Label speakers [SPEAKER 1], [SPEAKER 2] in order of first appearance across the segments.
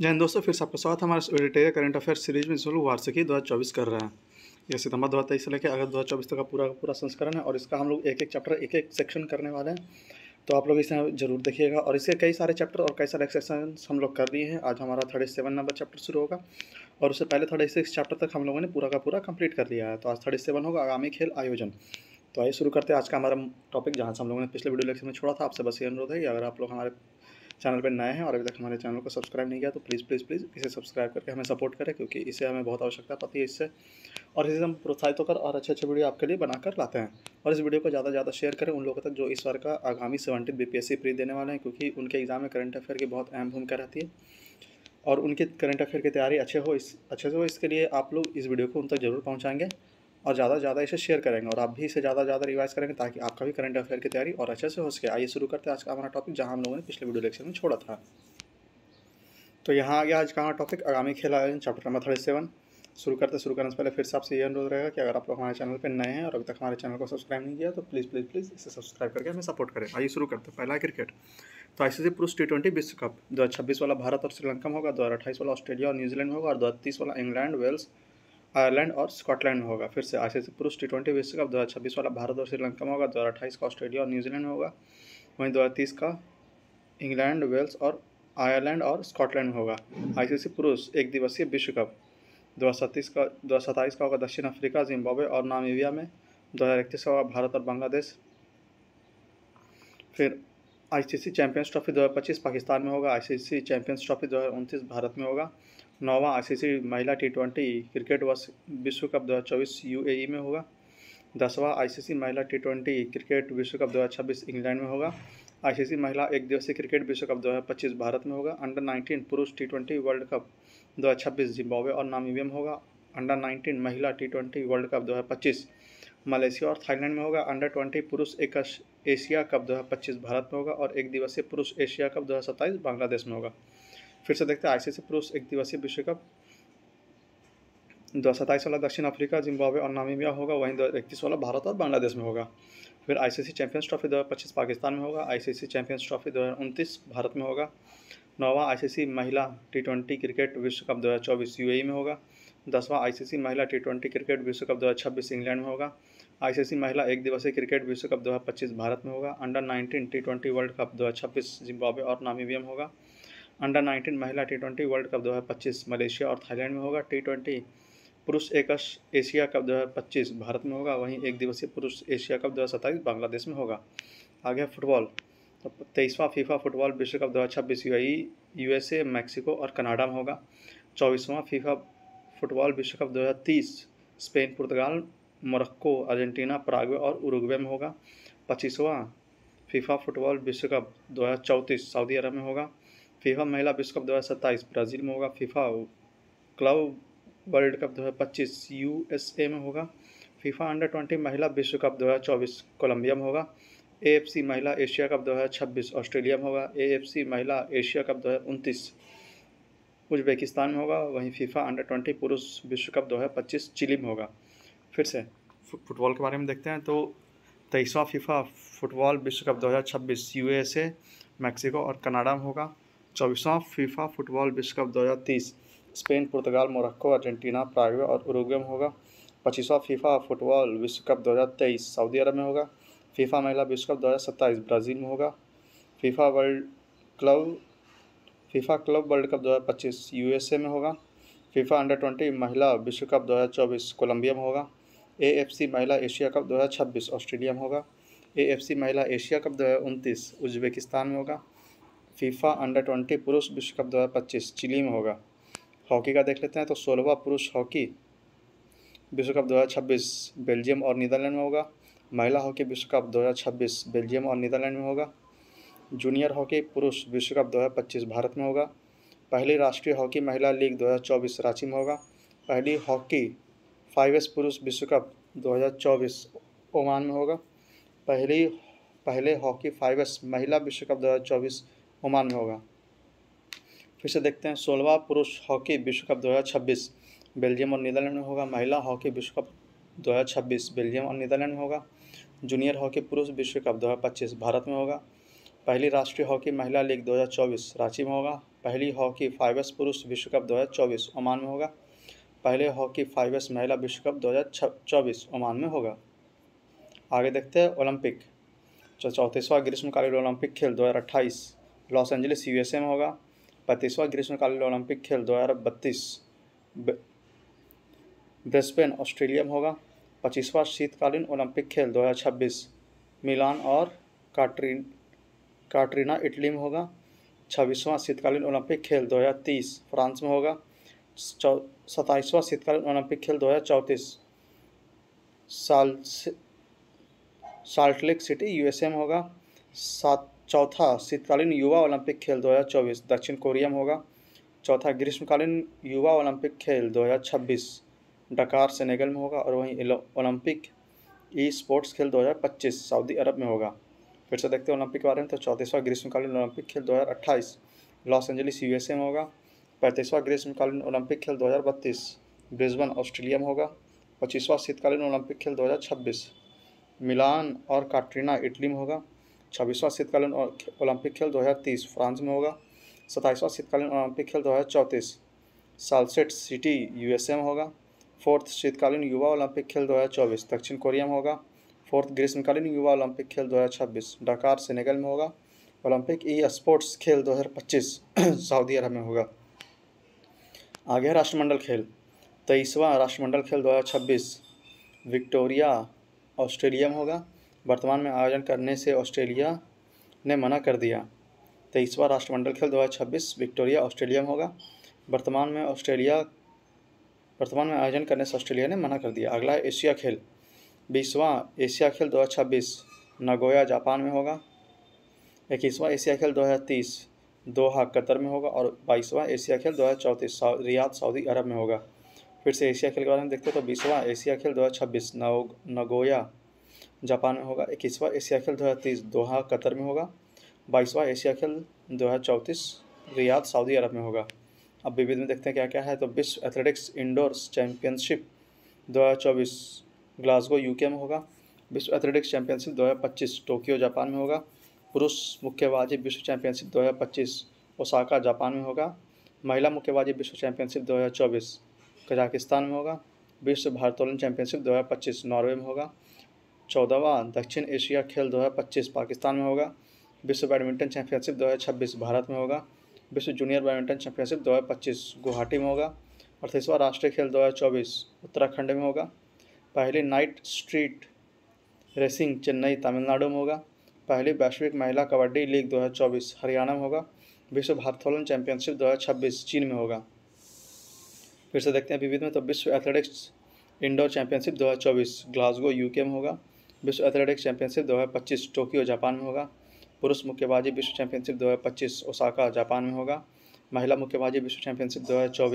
[SPEAKER 1] जय हिंद दोस्तों फिर से आपका स्वागत हमारे एडिटेरिया करंट अफेयर सीरीज में जिसमें वार्षिकी दो हज़ार चौबीस कर रहे हैं यह सितंबर दो हज़ार से लेकर अगस्त दो हज़ार चौबीस तक का पूरा पूरा संस्करण है और इसका हम लोग एक एक चैप्टर एक एक सेक्शन करने वाले हैं तो आप लोग इसे जरूर देखिएगा और इसके कई सारे चैप्टर और कई सारे सेक्शन हम लोग कर दिए हैं आज हमारा थर्टी सेवन नंबर चैप्टर शुरू होगा और उससे पहले थर्टी सिक्स चैप्टर तक हम लोगों ने पूरा का पूरा कंप्लीट कर लिया है तो आज थर्टी सेवन होगा आगामी खेल आयोजन तो आइए शुरू करते हैं आज का हमारा टॉपिक जहाँ से हम लोगों ने पिछले वीडियो लेक्चर में छोड़ा था आपसे बस ये अनुरोध है कि अगर आप लोग हमारे चैनल पर नए हैं और अभी तक हमारे चैनल को सब्सक्राइब नहीं किया तो प्लीज़ प्लीज़ प्लीज़ इसे सब्सक्राइब करके हमें सपोर्ट करें क्योंकि इसे हमें बहुत आवश्यकता पड़ती है इससे और इसे हम प्रोत्साहित होकर और अच्छे अच्छे वीडियो आपके लिए बनाकर लाते हैं और इस वीडियो को ज़्यादा से ज़्यादा शेयर करें उन लोगों तक जो इस बार का आगामी सेवेंटी बी प्री देने वाले हैं क्योंकि उनके एग्ज़ाम में करंट अफेयर की बहुत अहम भूमिका रहती है और उनके करंट अफेयर की तैयारी अच्छे हो इस अच्छे से हो इसके लिए आप लोग इस वीडियो को उन तक ज़रूर पहुँचाएंगे और ज़्यादा से ज़्यादा इसे शेयर करेंगे और आप भी इसे ज़्यादा ज़्यादा रिवाइज करेंगे ताकि आपका भी करंट अफेयर की तैयारी और अच्छे से हो सके आइए शुरू करते हैं आज का हमारा टॉपिक जहाँ हम लोगों ने पिछले वीडियो लेक्चर में छोड़ा था तो यहाँ आ गया आज का हमारा टॉपिक आगामी खेल आयोजन चैप्टर नंबर थर्टी सेवन शुरू करते शुरू करने से पहले फिर से आपसे ये अनुरोध रहेगा कि अगर आप लोग हमारे चैनल पर नए हैं और अभी तक हमारे चैनल को सब्सक्राइब नहीं किया तो प्लीज़ प्लीज़ प्लीज़ इसे सब्सक्राइब करके हमें सपोर्ट करें आइए शुरू करते हैं पहला क्रिकेट तो आई सी सी पुरुष टी ट्वेंटी विश्व कप दो हज़ार छब्बीस वाला भारत और श्रीलंका में होगा दो हज़ार अट्ठाईस वाला ऑस्ट्रेलिया और न्यूजीलैंड में होगा और दो हज़ार तीस वाला इंग्लैंड वेल्स आयरलैंड और स्कॉटलैंड में होगा फिर से सी पुरुष टी ट्वेंटी विश्व कप दो हज़ार छब्बीस वाला भारत और श्रीलंका में होगा दो हज़ार अट्ठाईस का ऑस्ट्रेलिया और न्यूजीलैंड में होगा वहीं दो हज़ार तीस का इंग्लैंड वेल्स और आयरलैंड और स्कॉटलैंड में होगा आईसीसी पुरुष एक दिवसीय विश्व कप दो हज़ार सत्तीस का दो हज़ार सत्ताईस का होगा दक्षिण अफ्रीका जिम्बाब्वे और नामीबिया में दो हज़ार इकतीस का होगा भारत और बांग्लादेश फिर आईसीसी चैंपियंस ट्रॉफी दो हज़ार पच्चीस पाकिस्तान में होगा आईसीसी चैंपियंस ट्रॉफी दो हज़ार उनतीस भारत में होगा नौवा आईसीसी महिला टी ट्वेंटी क्रिकेट वर्ष विश्व कप 2024 यूएई में होगा दसवा आईसीसी महिला टी ट्वेंटी क्रिकेट विश्व कप 2026 इंग्लैंड में होगा आईसीसी महिला एक दिवसीय क्रिकेट विश्व कप 2025 भारत में होगा अंडर 19 पुरुष T twenty world cup 2026 Zimbabwe और नामीबिया में होगा अंडर 19 महिला T twenty world cup 2025 Malaysia और थाईलैंड में होगा अंडर 20 पुरुष एक एशिया कप 2025 भारत में होगा और एक दिवसीय पुरुष एशिया कप 2027 बांग्लादेश में होगा फिर से देखते हैं आईसीसी पुरुष एक दिवसीय विश्व कप दो सत्ताईस वाला दक्षिण अफ्रीका जिम्बाब्वे और नामीबिया होगा वहीं दो इकतीस वाला भारत और बांग्लादेश में होगा फिर आईसीसी चैंपियंस ट्रॉफी दो हज़ार पच्चीस पाकिस्तान में होगा आईसीसी चैंपियंस ट्रॉफी दो हज़ार उनतीस भारत में होगा नौवा आईसीसी महिला टी ट्वेंटी क्रिकेट विश्व कप दो हज़ार चौबीस यूएई में होगा दसवां आईसीसी महिला टी ट्वेंटी क्रिकेट विश्व कप दो हज़ार छब्बीस इंग्लैंड में होगा आईसीसी महिला एक दिवसीय क्रिकेट विश्व कप दो हज़ार पच्चीस भारत में होगा under nineteen T twenty world cup दो हज़ार छब्बीस जिम्बाब्वे और नामीबिया में होगा अंडर 19 महिला टी ट्वेंटी वर्ल्ड कप दो हज़ार पच्चीस मलेशिया और थाईलैंड में होगा टी ट्वेंटी पुरुष एकश एशिया कप दो हज़ार पच्चीस भारत में होगा वहीं एक दिवसीय पुरुष एशिया कप दो हज़ार सत्ताईस बांग्लादेश में होगा आगे फुटबॉल तो तेईसवां फीफा फुटबॉल विश्व कप दो हज़ार छब्बीस यू आई यूएसए मैक्सिको और कनाडा में होगा चौबीसवां फीफा फुटबॉल विश्व कप दो हज़ार तीस स्पेन पुर्तगाल मोरक्को अर्जेंटीना प्राग्वे और उरुग्वे में होगा पच्चीसवां फीफा फुटबॉल विश्व कप दो हज़ार चौंतीस सऊदी अरब में होगा फीफा महिला विश्व कप दो हज़ार सत्ताईस ब्राज़ील में होगा फीफा क्लब वर्ल्ड कप दो एस ए में होगा फीफा अंडर ट्वेंटी महिला विश्व कप दो हज़ार चौबीस कोलंबिया में होगा सी महिला एशिया कप दो हज़ार छब्बीस ऑस्ट्रेलिया में होगा सी महिला एशिया कप दो उनतीस उज्बेकिस्तान में होगा वहीं फीफा अंडर ट्वेंटी पुरुष विश्व कप दो पच्चीस चिली में होगा फिर से फुटबॉल के बारे में देखते हैं तो तेईसवा फीफा फुटबॉल विश्व कप दो हज़ार एस ए मैक्सिको और कनाडा में होगा चौबीसवां फीफा फुटबॉल विश्व कप दो स्पेन पुर्तगाल मोरक्को अर्जेंटीना प्रागवे और उरुग्वे में होगा पच्चीसवां फीफा फुटबॉल विश्व कप दो सऊदी अरब में होगा फीफा महिला विश्व कप दो ब्राज़ील में होगा FIFA world club FIFA club world cup दो यूएसए में होगा फीफा अंडर ट्वेंटी महिला विश्व कप दो कोलंबिया में होगा ए महिला एशिया कप दो ऑस्ट्रेलिया में होगा ए महिला एशिया कप दो उज्बेकिस्तान में होगा फीफा अंडर ट्वेंटी पुरुष विश्व कप दो हज़ार पच्चीस चिली में होगा हॉकी का देख लेते हैं तो सोलहवा पुरुष हॉकी विश्व कप दो हज़ार छब्बीस बेल्जियम और नीदरलैंड में होगा महिला हॉकी विश्व कप दो हज़ार छब्बीस बेल्जियम और नीदरलैंड में होगा जूनियर हॉकी पुरुष विश्व कप दो हज़ार पच्चीस भारत में होगा पहली राष्ट्रीय हॉकी महिला लीग दो हज़ार चौबीस रांची में होगा पहली हॉकी फाइव एस पुरुष विश्व कप दो हज़ार चौबीस ओमान में होगा पहली पहले हॉकी फाइव एस महिला विश्व कप दो हज़ार चौबीस ओमान में होगा फिर से देखते हैं सोलवा पुरुष हॉकी विश्व कप दो बेल्जियम और नीदरलैंड में होगा महिला हॉकी विश्व कप दो बेल्जियम और नीदरलैंड में होगा जूनियर हॉकी पुरुष विश्व कप दो भारत में होगा पहली राष्ट्रीय हॉकी महिला लीग 2024 रांची में होगा पहली हॉकी फाइव एस पुरुष विश्व कप 2024 ओमान में होगा पहले हॉकी फाइव एस महिला विश्व कप 2024 ओमान में होगा आगे देखते हैं ओलंपिक चौथीसवा ग्रीष्मकालीन ओलंपिक खेल 2028 लॉस एंजलिस ए में होगा बत्तीसवा ग्रीष्मकालीन ओलंपिक खेल दो हज़ार बत्तीस ब्रिस्बेन ऑस्ट्रेलिया में होगा पच्चीसवां शीतकालीन ओलंपिक खेल दो हज़ार छब्बीस मिलान और काटरीन काटरीना इटली में होगा छब्बीसवां शीतकालीन ओलंपिक खेल दो हज़ार तीस फ्रांस में होगा सताईसवां शीतकालीन ओलंपिक खेल दो चौंतीस साल साल्ट लेक सिटी यूएसए में होगा सात चौथा शीतकालीन युवा ओलंपिक खेल 2024 दक्षिण कोरिया में होगा चौथा ग्रीष्मकालीन युवा ओलंपिक खेल 2026 डकार सेनेगल में होगा और वहीं ओलंपिक ई स्पोर्ट्स खेल 2025 सऊदी अरब में होगा फिर से देखते हैं ओलंपिक के बारे में तो चौंतीसवा ग्रीष्मकालीन ओलंपिक खेल 2028 लॉस एंजलिस यूएसए में होगा पैंतीसवां ग्रीष्मकालीन ओलंपिक खेल दो ब्रिस्बन ऑस्ट्रेलिया में होगा पच्चीसवां शीतकालीन ओलंपिक खेल दो मिलान और काटरीना इटली में होगा छब्बीसवां शीतकालीन ओलंपिक खेल 2030 फ्रांस में होगा सताईसवां शीतकालीन ओलंपिक खेल 2034 सालसेट सिटी यूएसए में होगा फोर्थ शीतकालीन युवा ओलंपिक खेल 2024 दक्षिण कोरिया में होगा फोर्थ ग्रीष्मकालीन युवा ओलंपिक खेल 2026 डकार सेनेगल में होगा ओलंपिक ई स्पोर्ट्स खेल 2025 सऊदी अरब में होगा आगे राष्ट्रमंडल खेल तेईसवा राष्ट्रमंडल खेल छब्बीस विक्टोरिया ऑस्ट्रेलिया में होगा वर्तमान में आयोजन करने से ऑस्ट्रेलिया ने मना कर दिया तेईसवा राष्ट्रमंडल खेल छब्बीस विक्टोरिया ऑस्ट्रेलिया में होगा वर्तमान में ऑस्ट्रेलिया वर्तमान में आयोजन करने से ऑस्ट्रेलिया ने मना कर दिया अगला एशिया खेल बीसवां एशिया खेल छब्बीस नगोया जापान में होगा इक्कीसवां एशिया खेल 2030 दोहा कतर में होगा और बाईसवां एशिया खेल दो हज़ार रियाद सऊदी अरब में होगा फिर से एशिया खेल के बारे में देखते हैं तो बीसवां एशिया खेल 2026 नगोया जापान में होगा इक्कीसवा एशिया खेल दो हज़ार तीस दोहा कतर में होगा बाईसवा एशिया खेल दो हज़ार रियाद सऊदी अरब में होगा अब विविध में देखते हैं क्या क्या है तो विश्व एथलेटिक्स इंडोर चैम्पियनशिप दो ग्लासगो यूके में होगा विश्व एथलेटिक्स चैंपियनशिप 2025 टोक्यो जापान में होगा पुरुष मुक्केबाजी विश्व चैंपियनशिप 2025 ओसाका जापान में होगा महिला मुक्केबाजी विश्व चैंपियनशिप 2024 कजाकिस्तान में होगा विश्व दो चैंपियनशिप 2025 नॉर्वे में होगा चौदहवा दक्षिण एशिया खेल दो हज़ार पच्चीस पाकिस्तान में होगा विश्व बैडमिंटन चैंपियनशिप दो हज़ार छब्बीस भारत में होगा विश्व जूनियर बैडमिंटन चैंपियनशिप दो हज़ार पच्चीस गुवाहाटी में होगा अड़तीसवा राष्ट्रीय खेल दो हज़ार चौबीस उत्तराखंड में होगा पहली night street racing Chennai Tamil Nadu में होगा पहली वैश्विक महिला कबड्डी लीग दो हज़ार चौबीस हरियाणा में होगा विश्व भारतोलन चैंपियनशिप दो हजार छब्बीस चीन में होगा फिर से देखते हैं विविध में तो विश्व एथलेटिक्स इंडोर चैंपियनशिप दो हज़ार चौबीस ग्लासगो यूके में होगा विश्व एथलेटिक्स चैंपियनशिप दो टोक्यो जापान में होगा पुरुष मुक्केबाजी विश्व चैंपियनशिप दो ओसाका जापान में होगा महिला मुक्केबाजी विश्व चैंपियनशिप दो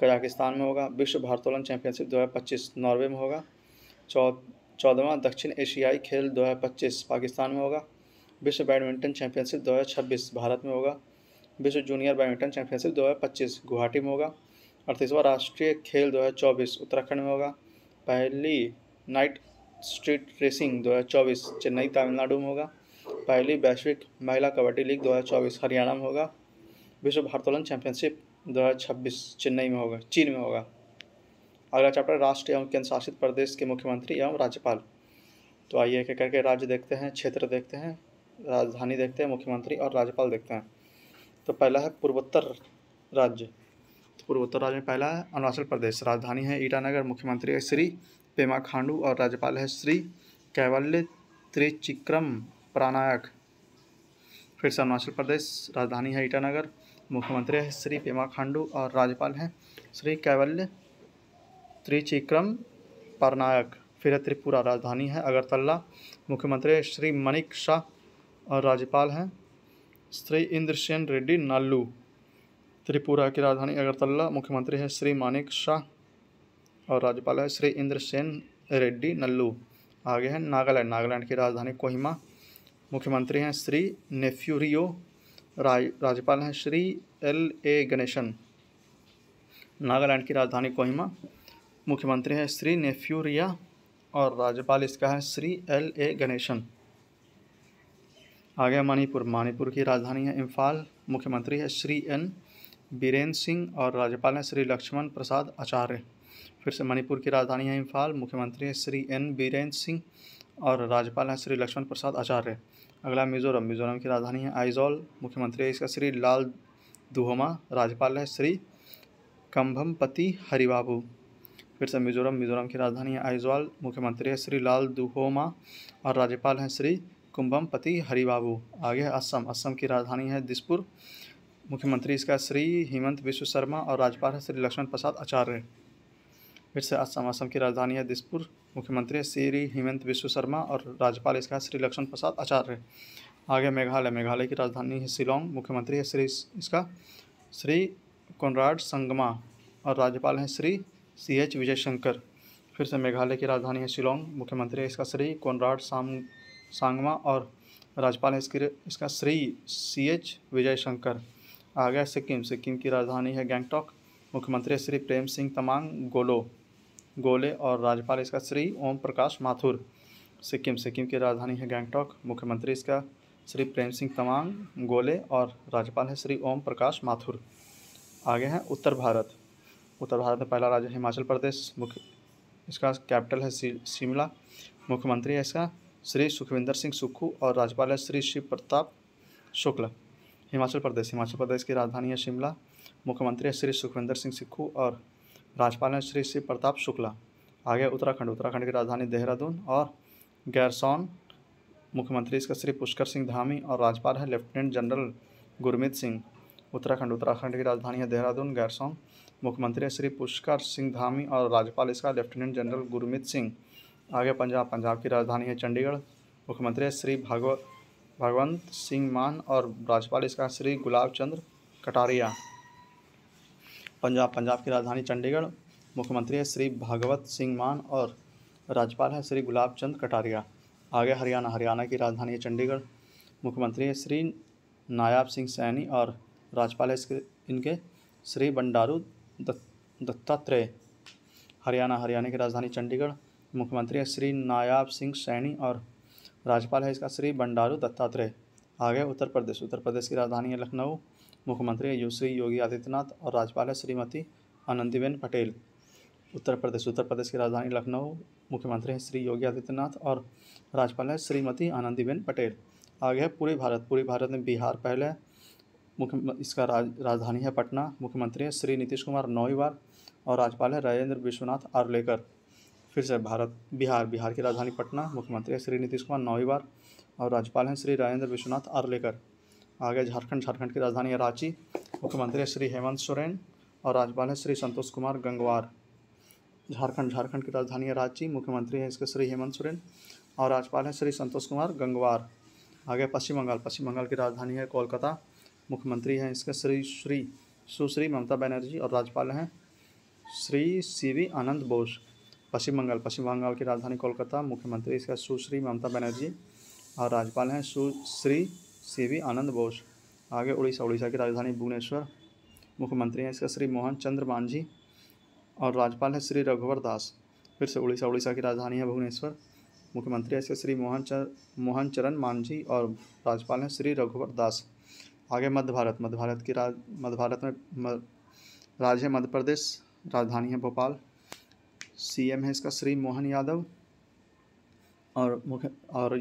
[SPEAKER 1] कजाकिस्तान में होगा विश्व भारतोलन चैंपियनशिप दो नॉर्वे में होगा चौ दक्षिण एशियाई खेल दो पाकिस्तान में होगा विश्व बैडमिंटन चैंपियनशिप दो भारत में होगा विश्व जूनियर बैडमिंटन चैंपियनशिप पच्चीस गुवाहाटी में होगा अड़तीसवां राष्ट्रीय खेल चौबीस उत्तराखंड में होगा पहली night street racing 2024 Chennai Tamil Nadu में होगा पहली वैश्विक महिला कबड्डी लीग 2024 हरियाणा में होगा विश्व भारतोलन चैंपियनशिप 2026 चेन्नई में होगा चीन में होगा अगला चैप्टर राष्ट्र एवं केंद्र शासित प्रदेश के मुख्यमंत्री एवं राज्यपाल तो आइए एक करके राज्य देखते हैं क्षेत्र देखते हैं राजधानी देखते हैं मुख्यमंत्री और राज्यपाल देखते हैं तो पहला है पूर्वोत्तर राज्य तो पूर्वोत्तर राज्य में पहला है अरुणाचल प्रदेश राजधानी है ईटानगर मुख्यमंत्री है श्री पेमा खांडू और राज्यपाल है श्री कैवल्य त्रिचिक्रम प्राणायक फिर से अरुणाचल प्रदेश राजधानी है ईटानगर मुख्यमंत्री है श्री पेमा खांडू और राज्यपाल हैं श्री कैवल्य त्रिचिक्रम परनायक फिर त्रिपुरा राजधानी है अगरतला मुख्यमंत्री श्री मणिक शाह और राज्यपाल हैं श्री इंद्रसेन रेड्डी नालू त्रिपुरा की राजधानी अगरतला मुख्यमंत्री है श्री मानिक शाह और राज्यपाल है श्री इंद्र सेन रेड्डी नल्लू आगे हैं नागालैंड नागालैंड की राजधानी कोहिमा मुख्यमंत्री हैं श्री नेफ्यूरियो राज राज्यपाल हैं श्री एल ए गणेशन नागालैंड की राजधानी कोहिमा मुख्यमंत्री हैं श्री नेफ्यूरिया और राज्यपाल इसका है श्री एल ए गणेशन आगे मणिपुर मणिपुर की राजधानी है इम्फाल मुख्यमंत्री है श्री एन बीरेन सिंह और राज्यपाल हैं श्री लक्ष्मण प्रसाद आचार्य फिर से मणिपुर की राजधानी है इम्फाल मुख्यमंत्री हैं श्री एन बीरेन्द्र सिंह और राज्यपाल हैं श्री लक्ष्मण प्रसाद आचार्य अगला मिजोरम मिजोरम की राजधानी है आइजोल मुख्यमंत्री है इसका श्री लाल दुहमा राज्यपाल है श्री पति हरिबाबू फिर से मिजोरम मिजोरम की राजधानी है आइजोल मुख्यमंत्री है श्री लाल दुहोमा और राज्यपाल हैं श्री कुंभमपति हरिबाबू आगे है असम असम की राजधानी है दिसपुर मुख्यमंत्री इसका श्री हेमंत विश्व शर्मा और राज्यपाल है श्री लक्ष्मण प्रसाद आचार्य फिर से असम असम की राजधानी है दिसपुर मुख्यमंत्री श्री हेमंत विश्व शर्मा और राज्यपाल इसका श्री लक्ष्मण प्रसाद आचार्य आगे मेघालय मेघालय की राजधानी है शिलोंग मुख्यमंत्री है श्री इसका श्री कोनराड संगमा और राज्यपाल हैं श्री सी एच विजय शंकर फिर से मेघालय की राजधानी है शिलोंग मुख्यमंत्री है इसका श्री कोनराड साम सांगमा और राज्यपाल है इसके इसका श्री सी एच विजय शंकर आ गया सिक्किम सिक्किम की राजधानी है गैंगटॉक मुख्यमंत्री श्री प्रेम सिंह तमांग गोलो गोले और राज्यपाल इसका श्री ओम प्रकाश माथुर सिक्किम सिक्किम की राजधानी है गैंगटॉक मुख्यमंत्री इसका श्री प्रेम सिंह तमांग गोले और राज्यपाल है श्री ओम प्रकाश माथुर आगे हैं उत्तर भारत उत्तर भारत में पहला राज्य है हिमाचल प्रदेश मुख्य इसका कैपिटल है शिमला मुख्यमंत्री है इसका श्री सुखविंदर सिंह सुक्खू और राज्यपाल है श्री शिव प्रताप शुक्ल हिमाचल प्रदेश हिमाचल प्रदेश की राजधानी है शिमला मुख्यमंत्री है श्री सुखविंदर सिंह सुक्खू और राज्यपाल हैं श्री शिव प्रताप शुक्ला आगे उत्तराखंड उत्तराखंड की राजधानी देहरादून और गैरसौन मुख्यमंत्री इसका श्री पुष्कर सिंह धामी और राज्यपाल है लेफ्टिनेंट जनरल गुरमीत सिंह उत्तराखंड उत्तराखंड की राजधानी है देहरादून गैरसौन मुख्यमंत्री श्री पुष्कर सिंह धामी और राज्यपाल इसका लेफ्टिनेंट जनरल गुरमीत सिंह आगे पंजाब पंजाब की राजधानी है चंडीगढ़ मुख्यमंत्री श्री भगवत भगवंत सिंह मान और राज्यपाल इसका श्री गुलाब चंद्र कटारिया पंजाब पंजाब की राजधानी चंडीगढ़ मुख्यमंत्री है श्री भागवत सिंह मान और राज्यपाल है श्री गुलाब चंद कटारिया आगे हरियाणा हरियाणा की राजधानी है चंडीगढ़ मुख्यमंत्री है श्री नायाब सिंह सैनी और राज्यपाल है इसके इनके श्री बंडारू दत्तात्रेय हरियाणा हरियाणा की राजधानी चंडीगढ़ मुख्यमंत्री है श्री नायाब सिंह सैनी और राज्यपाल है इसका श्री बंडारू दत्तात्रेय आगे उत्तर प्रदेश उत्तर प्रदेश की राजधानी है लखनऊ मुख्यमंत्री श्री योगी आदित्यनाथ और राज्यपाल है श्रीमती आनंदीबेन पटेल उत्तर प्रदेश उत्तर प्रदेश की राजधानी लखनऊ मुख्यमंत्री हैं श्री योगी आदित्यनाथ और राज्यपाल हैं श्रीमती आनंदीबेन पटेल आगे है पूरे भारत पूरे भारत में बिहार पहले मुख्य इसका राज राजधानी है पटना मुख्यमंत्री हैं श्री नीतीश कुमार नौवीं बार और राज्यपाल है राजेंद्र विश्वनाथ आर्लेकर फिर से भारत बिहार बिहार की राजधानी पटना मुख्यमंत्री है श्री नीतीश कुमार नौवीं बार और राज्यपाल हैं श्री राजेंद्र विश्वनाथ आर्लेकर आगे झारखंड झारखंड की राजधानी है रांची मुख्यमंत्री श्री हेमंत सोरेन और राज्यपाल है श्री संतोष कुमार गंगवार झारखंड झारखंड की राजधानी है रांची मुख्यमंत्री है इसके श्री हेमंत सोरेन और राज्यपाल है श्री संतोष कुमार गंगवार आगे पश्चिम बंगाल पश्चिम बंगाल की राजधानी है कोलकाता मुख्यमंत्री हैं इसके श्री श्री सुश्री ममता बनर्जी और राज्यपाल हैं श्री सी वी आनंद बोस पश्चिम बंगाल पश्चिम बंगाल की राजधानी कोलकाता मुख्यमंत्री इसका सुश्री ममता बनर्जी और राज्यपाल हैं सुश्री से वी आनंद बोस आगे उड़ीसा उड़ीसा की राजधानी भुवनेश्वर मुख्यमंत्री हैं इसका श्री मोहन चंद्र मांझी और राज्यपाल हैं श्री रघुवर दास फिर से उड़ीसा उड़ीसा की राजधानी है भुवनेश्वर मुख्यमंत्री हैं इसके श्री मोहन चर मोहन चरण मांझी और राज्यपाल हैं श्री रघुवर दास आगे मध्य भारत मध्य भारत की राज मध्य भारत में राज्य है मध्य प्रदेश राजधानी है भोपाल सीएम है इसका श्री मोहन यादव और मुख्य और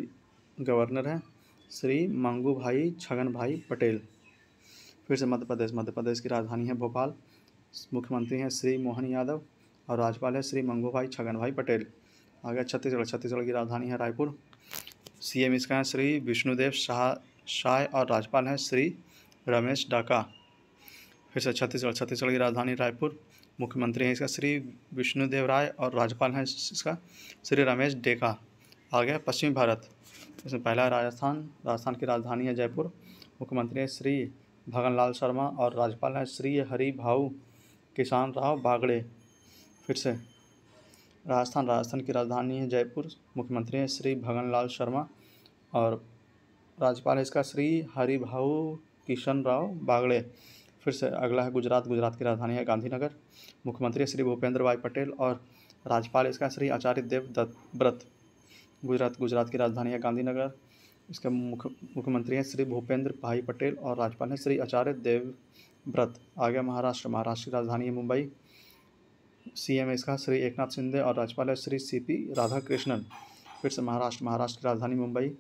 [SPEAKER 1] गवर्नर हैं श्री मंगू भाई छगन भाई पटेल फिर से मध्य प्रदेश मध्य प्रदेश की राजधानी है भोपाल मुख्यमंत्री हैं श्री मोहन यादव और राज्यपाल है श्री मंगू भाई छगन भाई पटेल आगे छत्तीसगढ़ छत्तीसगढ़ की राजधानी है रायपुर सीएम इसका है श्री विष्णुदेव शाह शाह और राज्यपाल हैं श्री रमेश डाका फिर से छत्तीसगढ़ छत्तीसगढ़ की राजधानी रायपुर मुख्यमंत्री हैं इसका श्री विष्णुदेव राय और राज्यपाल हैं इसका श्री रमेश डेका आ गया पश्चिमी भारत इसमें पहला राजस्थान राजस्थान की राजधानी है जयपुर मुख्यमंत्री हैं श्री भगन लाल शर्मा और राज्यपाल हैं श्री हरि भाऊ किसान राव बागड़े फिर से राजस्थान राजस्थान की राजधानी है जयपुर मुख्यमंत्री हैं श्री भगन लाल शर्मा और राज्यपाल है इसका श्री हरि भाऊ किशन राव बागड़े फिर से अगला है गुजरात गुजरात की राजधानी है गांधीनगर मुख्यमंत्री श्री भूपेंद्र भाई पटेल और राज्यपाल इसका श्री आचार्य देव दत्त व्रत गुजरात गुजरात की राजधानी है गांधीनगर इसके मुख्य मुख्यमंत्री हैं श्री भूपेंद्र भाई पटेल और राज्यपाल हैं श्री आचार्य देवव्रत आगे महाराष्ट्र महाराष्ट्र की राजधानी है मुंबई सी एम इसका श्री एकनाथ शिंदे और राज्यपाल है श्री सी पी राधाकृष्णन फिर से महाराष्ट्र महाराष्ट्र की राजधानी मुंबई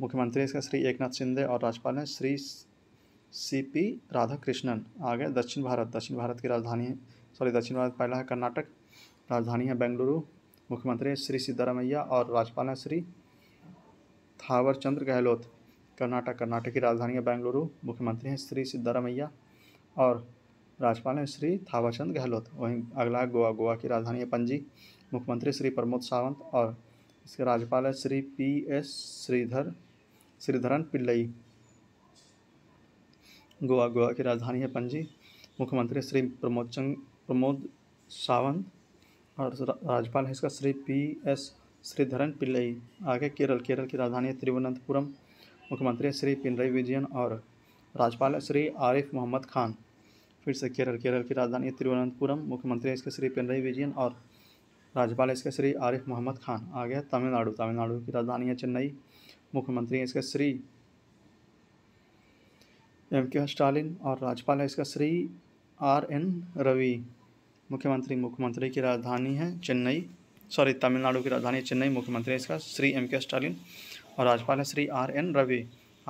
[SPEAKER 1] मुख्यमंत्री इसका श्री एकनाथ शिंदे और राज्यपाल हैं श्री सी पी राधा आ आगे दक्षिण भारत दक्षिण भारत की राजधानी है सॉरी दक्षिण भारत पहला है कर्नाटक राजधानी है बेंगलुरु मुख्यमंत्री श्री सिद्धारमैया और राज्यपाल हैं श्री थावर चंद्र गहलोत कर्नाटक कर्नाटक की राजधानी है बेंगलुरु मुख्यमंत्री हैं श्री सिद्धारमैया और राज्यपाल हैं श्री थावरचंद गहलोत वहीं अगला गोवा गोवा की राजधानी है पंजी मुख्यमंत्री श्री प्रमोद सावंत और इसके राज्यपाल है श्री पी एस श्रीधर श्रीधरन पिल्लई गोवा गोवा की राजधानी है पंजी मुख्यमंत्री श्री प्रमोद चंद प्रमोद सावंत और राज्यपाल है इसका श्री पी एस श्रीधरन पिल्लई आगे केरल केरल की राजधानी है तिरुवनंतपुरम मुख्यमंत्री है श्री पिनरई विजयन और राज्यपाल है श्री आरिफ मोहम्मद खान फिर से केरल केरल की राजधानी है तिरुवनंतपुरम मुख्यमंत्री है इसके श्री पिनरई विजयन और राज्यपाल है इसके श्री आरिफ मोहम्मद खान आ गया तमिलनाडु तमिलनाडु की राजधानी है चेन्नई मुख्यमंत्री है इसके श्री एम के स्टालिन और राज्यपाल है इसका श्री आर एन रवि मुख्यमंत्री मुख्यमंत्री की राजधानी है चेन्नई सॉरी तमिलनाडु की राजधानी चेन्नई मुख्यमंत्री इसका श्री एम के स्टालिन और राज्यपाल है श्री आर एन रवि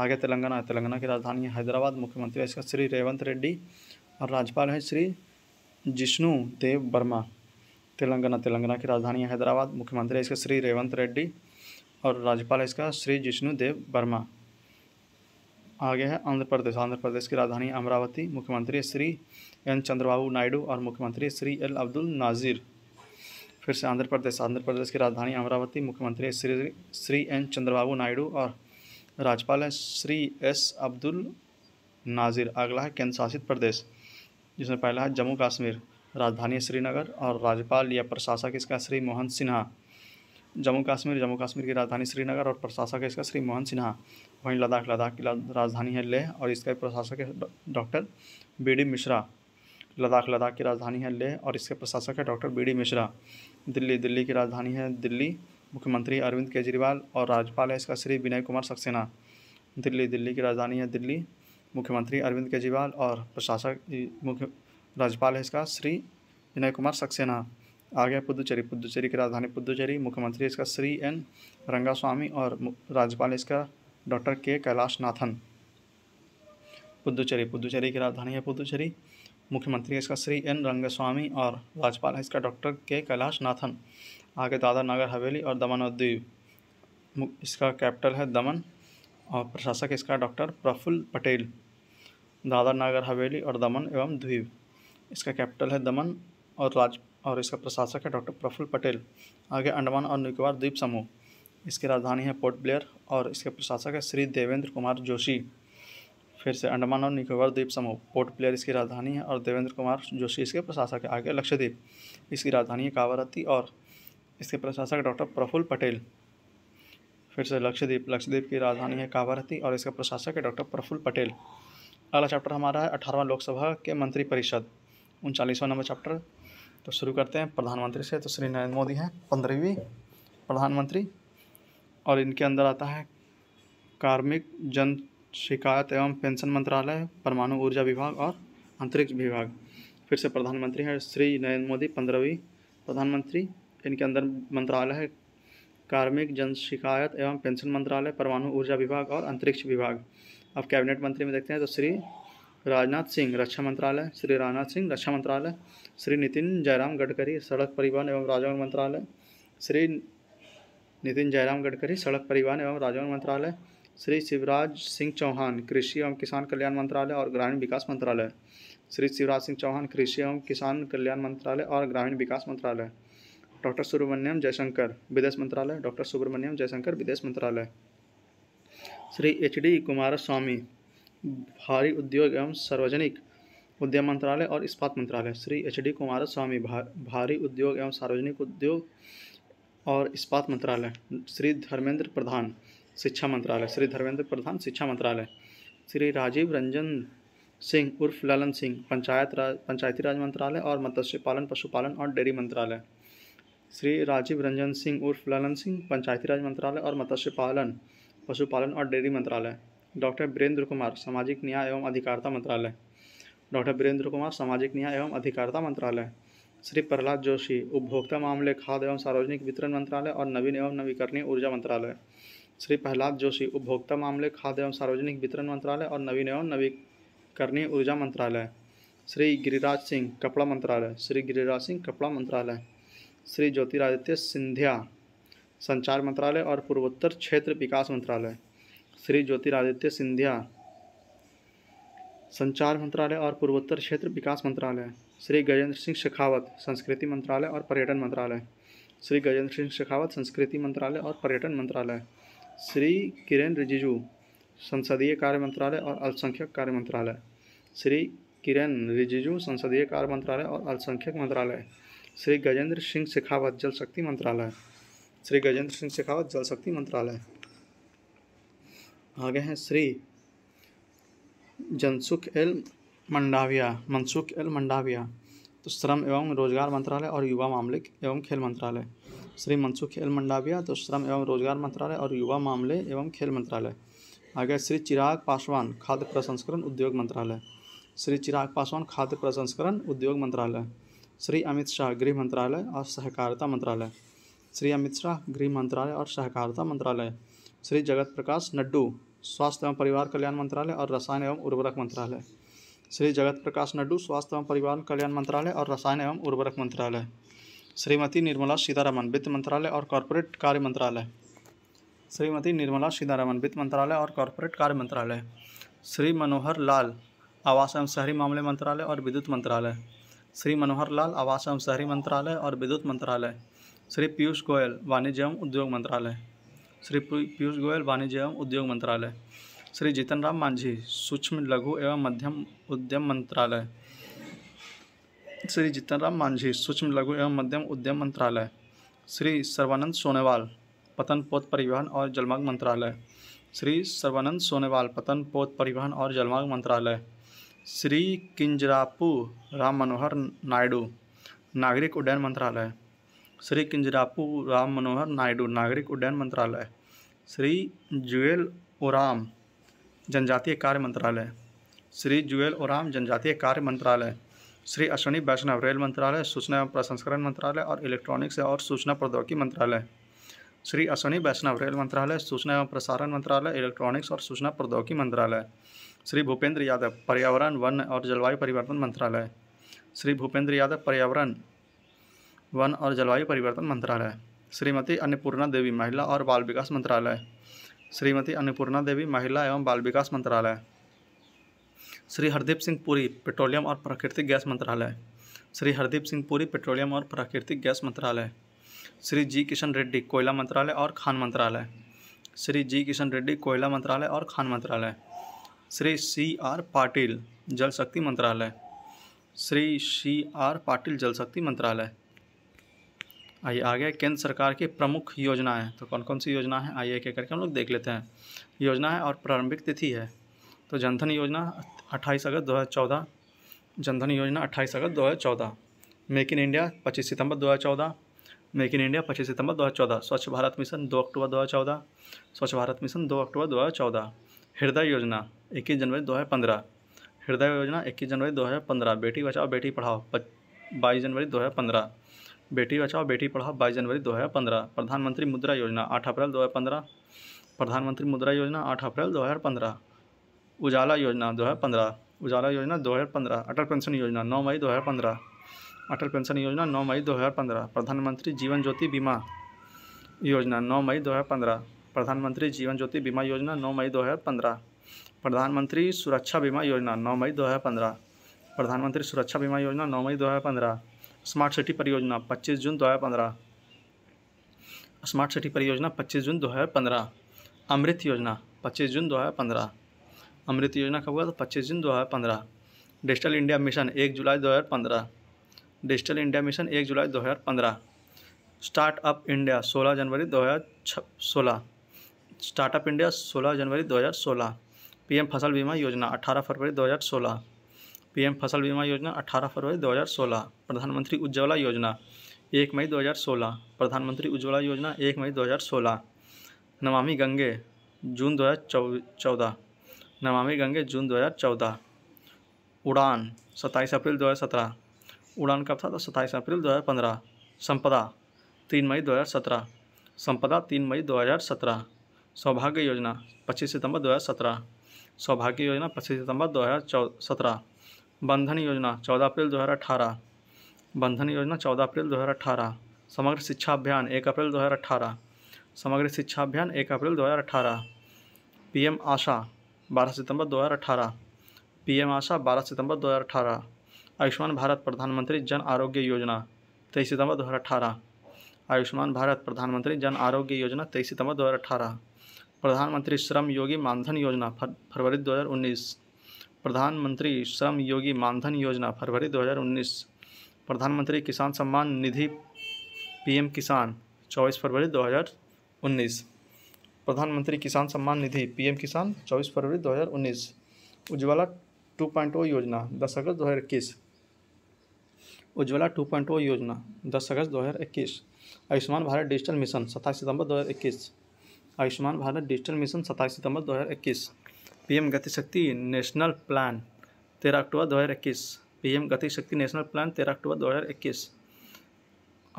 [SPEAKER 1] आगे तेलंगाना है तेलंगाना की राजधानी है हैदराबाद मुख्यमंत्री है इसका श्री रेवंत रेड्डी और राज्यपाल है श्री जिष्णु देव वर्मा तेलंगाना तेलंगाना की राजधानी है हैदराबाद मुख्यमंत्री है इसका श्री रेवंत रेड्डी और राज्यपाल है इसका श्री जिष्णु देव वर्मा आगे है आंध्र प्रदेश आंध्र प्रदेश की राजधानी अमरावती मुख्यमंत्री श्री एन चंद्रबाबू नायडू और मुख्यमंत्री श्री एल अब्दुल नाजिर फिर से आंध्र प्रदेश आंध्र प्रदेश की राजधानी अमरावती मुख्यमंत्री श्री श्री एन चंद्रबाबू नायडू और राज्यपाल हैं श्री एस अब्दुल नाजिर अगला है केंद्र शासित प्रदेश जिसमें पहला है जम्मू कश्मीर राजधानी श्रीनगर और राज्यपाल या प्रशासक इसका श्री मोहन सिन्हा जम्मू कश्मीर जम्मू कश्मीर की राजधानी श्रीनगर और प्रशासक है इसका श्री मोहन सिन्हा वहीं लद्दाख लद्दाख की राजधानी है लेह और इसका प्रशासक है doctor B D Mishra Ladakh Ladakh की राजधानी है लेह और इसके प्रशासक है doctor B D Mishra Delhi Delhi की राजधानी है दिल्ली मुख्यमंत्री अरविंद केजरीवाल और राज्यपाल है इसका श्री विनय कुमार सक्सेना दिल्ली दिल्ली की राजधानी है दिल्ली मुख्यमंत्री अरविंद केजरीवाल और प्रशासक मुख्य राज्यपाल है इसका श्री विनय कुमार सक्सेना आ गया पुदुचेरी पुदुचेरी की राजधानी पुदुचेरी मुख्यमंत्री इसका श्री एन रंगास्वामी और राज्यपाल इसका डॉक्टर के कैलाश नाथन पुदुचेरी पुदुचेरी की राजधानी है पुदुचेरी मुख्यमंत्री इसका श्री एन रंगास्वामी और राज्यपाल है इसका डॉक्टर के कैलाश नाथन आगे दादा नगर हवेली और दमन और द्वीप इसका कैपिटल है दमन और प्रशासक इसका डॉक्टर प्रफुल्ल पटेल दादा नगर हवेली और दमन एवं द्वीप इसका कैपिटल है दमन और राज और इसका प्रशासक है डॉक्टर प्रफुल्ल पटेल आगे अंडमान और निकोबार द्वीप समूह इसकी राजधानी है पोर्ट ब्लेयर और इसके प्रशासक है श्री देवेंद्र कुमार जोशी फिर से अंडमान और निकोबार द्वीप समूह पोर्ट ब्लेयर इसकी राजधानी है और देवेंद्र कुमार जोशी इसके प्रशासक है आगे लक्षद्वीप इसकी राजधानी है कावरती और इसके प्रशासक डॉक्टर प्रफुल्ल पटेल फिर से लक्षद्वीप लक्षद्वीप की राजधानी है कावरती और इसका प्रशासक है डॉक्टर प्रफुल्ल पटेल अगला चैप्टर हमारा है अठारहवां लोकसभा के मंत्री परिषद उनचालीसवां नंबर चैप्टर तो शुरू करते हैं प्रधानमंत्री से तो श्री नरेंद्र मोदी हैं पंद्रहवीं प्रधानमंत्री और इनके अंदर आता है कार्मिक जन शिकायत एवं पेंशन मंत्रालय परमाणु ऊर्जा विभाग और अंतरिक्ष विभाग फिर से प्रधानमंत्री हैं श्री नरेंद्र मोदी पंद्रहवीं प्रधानमंत्री इनके अंदर मंत्रालय है कार्मिक जन शिकायत एवं पेंशन मंत्रालय परमाणु ऊर्जा विभाग और अंतरिक्ष विभाग अब कैबिनेट मंत्री में देखते हैं तो श्री राजनाथ सिंह रक्षा मंत्रालय श्री राजनाथ सिंह रक्षा मंत्रालय श्री नितिन जयराम गडकरी सड़क परिवहन एवं राजमार्ग मंत्रालय श्री नितिन जयराम गडकरी सड़क परिवहन एवं राजमार्ग मंत्रालय श्री शिवराज सिंह चौहान कृषि एवं किसान कल्याण मंत्रालय और ग्रामीण विकास मंत्रालय श्री शिवराज सिंह चौहान कृषि एवं किसान कल्याण मंत्रालय और ग्रामीण विकास मंत्रालय डॉक्टर सुब्रमण्यम जयशंकर विदेश मंत्रालय डॉक्टर सुब्रमण्यम जयशंकर विदेश मंत्रालय श्री एच डी कुमारस्वामी भारी उद्योग एवं सार्वजनिक उद्यम मंत्रालय और इस्पात मंत्रालय श्री एच डी कुमार स्वामी भा, भारी उद्योग एवं सार्वजनिक उद्योग और इस्पात मंत्रालय श्री धर्मेंद्र प्रधान शिक्षा मंत्रालय श्री धर्मेंद्र प्रधान शिक्षा मंत्रालय श्री राजीव रंजन सिंह उर्फ ललन सिंह पंचायत राज पंचायती राज मंत्रालय और मत्स्य पालन पशुपालन और डेयरी मंत्रालय श्री राजीव रंजन सिंह उर्फ ललन सिंह पंचायती राज मंत्रालय और मत्स्य पालन पशुपालन और डेयरी मंत्रालय डॉक्टर वीरेंद्र कुमार सामाजिक न्याय एवं अधिकारिता मंत्रालय डॉक्टर वीरेंद्र कुमार सामाजिक न्याय एवं अधिकारिता मंत्रालय श्री प्रहलाद जोशी उपभोक्ता मामले खाद्य एवं सार्वजनिक वितरण मंत्रालय और नवीन एवं नवीकरणीय ऊर्जा मंत्रालय श्री प्रहलाद जोशी उपभोक्ता मामले खाद्य एवं सार्वजनिक वितरण मंत्रालय और नवीन एवं नवीकरणीय ऊर्जा मंत्रालय श्री गिरिराज सिंह कपड़ा मंत्रालय श्री गिरिराज सिंह कपड़ा मंत्रालय श्री ज्योतिरादित्य सिंधिया संचार मंत्रालय और पूर्वोत्तर क्षेत्र विकास मंत्रालय श्री ज्योतिरादित्य सिंधिया संचार मंत्रालय और पूर्वोत्तर क्षेत्र विकास मंत्रालय श्री गजेंद्र सिंह शेखावत संस्कृति मंत्रालय और पर्यटन मंत्रालय श्री गजेंद्र सिंह शेखावत संस्कृति मंत्रालय और पर्यटन मंत्रालय श्री किरेन रिजिजू संसदीय कार्य मंत्रालय और अल्पसंख्यक कार्य मंत्रालय श्री किरेन रिजिजू संसदीय कार्य मंत्रालय और अल्पसंख्यक मंत्रालय श्री गजेंद्र सिंह शेखावत जल शक्ति मंत्रालय श्री गजेंद्र सिंह शेखावत जल शक्ति मंत्रालय आगे हैं श्री जनसुख एल मंडाविया मनसुख एल मंडाविया तो श्रम एवं रोजगार मंत्रालय और युवा मामले एवं खेल मंत्रालय श्री मनसुख एल मंडाविया तो श्रम एवं रोजगार मंत्रालय और युवा मामले एवं खेल मंत्रालय आगे श्री चिराग पासवान खाद्य प्रसंस्करण उद्योग मंत्रालय श्री चिराग पासवान खाद्य प्रसंस्करण उद्योग मंत्रालय श्री अमित शाह गृह मंत्रालय और सहकारिता मंत्रालय श्री अमित शाह गृह मंत्रालय और सहकारिता मंत्रालय श्री जगत प्रकाश नड्डू स्वास्थ्य एवं परिवार कल्याण मंत्रालय और रसायन एवं उर्वरक मंत्रालय श्री जगत प्रकाश नड्डू स्वास्थ्य एवं परिवार कल्याण मंत्रालय और रसायन एवं उर्वरक मंत्रालय श्रीमती निर्मला सीतारामन वित्त मंत्रालय और कॉरपोरेट कार्य मंत्रालय श्रीमती निर्मला सीतारामन वित्त मंत्रालय और कॉरपोरेट कार्य मंत्रालय श्री मनोहर लाल आवास एवं शहरी मामले मंत्रालय और विद्युत मंत्रालय श्री मनोहर लाल आवास एवं शहरी मंत्रालय और विद्युत मंत्रालय श्री पीयूष गोयल वाणिज्य एवं उद्योग मंत्रालय श्री पीयूष गोयल वाणिज्य एवं उद्योग मंत्रालय श्री जीतन राम मांझी सूक्ष्म लघु एवं मध्यम उद्यम मंत्रालय श्री जीतन राम मांझी सूक्ष्म लघु एवं मध्यम उद्यम मंत्रालय श्री सर्वानंद सोनेवाल पतन पोत परिवहन और जलमार्ग मंत्रालय श्री सर्वानंद सोनेवाल पतन पोत परिवहन और जलमार्ग मंत्रालय श्री किंजरापू राम मनोहर नायडू नागरिक उड्डयन मंत्रालय श्री किंजरापू राम मनोहर नायडू नागरिक उड्डयन मंत्रालय श्री जुएल ओराम जनजातीय कार्य मंत्रालय श्री जुएल ओराम जनजातीय कार्य मंत्रालय श्री अश्विनी वैष्णव रेल मंत्रालय सूचना एवं प्रसंस्करण मंत्रालय और इलेक्ट्रॉनिक्स और सूचना प्रौद्योगिकी मंत्रालय श्री अश्विनी वैष्णव रेल मंत्रालय सूचना एवं प्रसारण मंत्रालय इलेक्ट्रॉनिक्स और सूचना प्रौद्योगिकी मंत्रालय श्री भूपेंद्र यादव पर्यावरण वन और जलवायु परिवर्तन मंत्रालय श्री भूपेंद्र यादव पर्यावरण वन और जलवायु परिवर्तन मंत्रालय श्रीमती अन्नपूर्णा देवी महिला और बाल विकास मंत्रालय श्रीमती अन्नपूर्णा देवी महिला एवं बाल विकास मंत्रालय श्री हरदीप सिंह पुरी पेट्रोलियम और प्राकृतिक गैस मंत्रालय श्री हरदीप सिंह पुरी पेट्रोलियम और प्राकृतिक गैस मंत्रालय श्री जी किशन रेड्डी कोयला मंत्रालय और खान मंत्रालय श्री जी किशन रेड्डी कोयला मंत्रालय और खान मंत्रालय श्री सी आर पाटिल जल शक्ति मंत्रालय श्री सी आर पाटिल जल शक्ति मंत्रालय आइए आगे केंद्र सरकार की प्रमुख योजना है तो कौन कौन सी योजना है आइए एक एक करके हम लोग देख लेते हैं योजना है और प्रारंभिक तिथि है तो जनधन योजना 28 अगस्त 2014 जनधन योजना 28 अगस्त 2014 मेक इन इंडिया 25 सितंबर 2014 मेक इन इंडिया 25 सितंबर 2014 स्वच्छ भारत मिशन 2 अक्टूबर 2014 स्वच्छ भारत मिशन 2 अक्टूबर 2014 हृदय योजना 21 जनवरी 2015 हृदय योजना 21 जनवरी 2015 बेटी बचाओ बेटी पढ़ाओ बाईस जनवरी 2015 बेटी बचाओ बेटी पढ़ाओ बाईस जनवरी दो हजार पंद्रह प्रधानमंत्री मुद्रा योजना आठ अप्रैल दो हज़ार पंद्रह प्रधानमंत्री मुद्रा योजना आठ अप्रैल दो हज़ार पंद्रह उजाला योजना दो हज़ार पंद्रह उजाला योजना दो हज़ार पंद्रह अटल पेंशन योजना नौ मई दो हजार पंद्रह अटल पेंशन योजना नौ मई दो हजार पंद्रह प्रधानमंत्री जीवन ज्योति बीमा योजना नौ मई दो हज़ार पंद्रह प्रधानमंत्री जीवन ज्योति बीमा योजना नौ मई दो हजार पंद्रह प्रधानमंत्री सुरक्षा बीमा योजना नौ मई दो हज़ार पंद्रह प्रधानमंत्री सुरक्षा बीमा योजना नौ मई दो हजार पंद्रह स्मार्ट सिटी परियोजना 25 जून 2015 स्मार्ट सिटी परियोजना 25 जून 2015 अमृत योजना 25 जून 2015 अमृत योजना कब हुआ तो 25 जून 2015 डिजिटल इंडिया मिशन 1 जुलाई 2015 डिजिटल इंडिया मिशन 1 जुलाई 2015 स्टार्टअप इंडिया 16 जनवरी 2016 स्टार्टअप इंडिया 16 जनवरी 2016 पीएम फसल बीमा योजना अठारह फरवरी सोलह पीएम फसल बीमा योजना 18 फरवरी 2016 प्रधानमंत्री उज्ज्वला योजना 1 मई 2016 प्रधानमंत्री उज्ज्वला योजना 1 मई 2016 नमामि गंगे जून 2014 नमामि गंगे जून 2014 उड़ान 27 अप्रैल 2017 उड़ान कब था तो सत्ताईस अप्रैल 2015 संपदा 3 मई 2017 संपदा 3 मई 2017 सौभाग्य योजना 25 सितंबर 2017 सौभाग्य योजना 25 सितंबर 2017 बंधन योजना चौदह अप्रैल दो हज़ार अठारह बंधन योजना चौदह अप्रैल दो हज़ार अठारह समग्र शिक्षा अभियान एक अप्रैल दो हज़ार अठारह समग्र शिक्षा अभियान एक अप्रैल दो हज़ार अठारह पीएम आशा बारह सितंबर दो हज़ार अठारह पीएम आशा बारह सितंबर दो हज़ार अठारह आयुष्मान भारत प्रधानमंत्री जन आरोग्य योजना तेईस सितंबर दो हज़ार अठारह आयुष्मान भारत प्रधानमंत्री जन आरोग्य योजना तेईस सितंबर दो हज़ार अठारह प्रधानमंत्री श्रम योगी मानधन योजना फरवरी दो हज़ार उन्नीस प्रधानमंत्री श्रम योगी मानधन योजना फरवरी 2019 प्रधानमंत्री किसान सम्मान निधि पीएम किसान 24 फरवरी 2019 प्रधानमंत्री किसान सम्मान निधि पीएम किसान 24 फरवरी 2019 उज्ज्वला 2.0 योजना 10 अगस्त 2021 उज्ज्वला 2.0 योजना 10 अगस्त 2021 आयुष्मान भारत डिजिटल मिशन सत्ताईस सितंबर 2021 आयुष्मान भारत डिजिटल मिशन सत्ताईस सितंबर 2021 पीएम गतिशक्ति नेशनल प्लान तेरह अक्टूबर दो हज़ार इक्कीस P M Gati Shakti national plan तेरह अक्टूबर दो हज़ार इक्कीस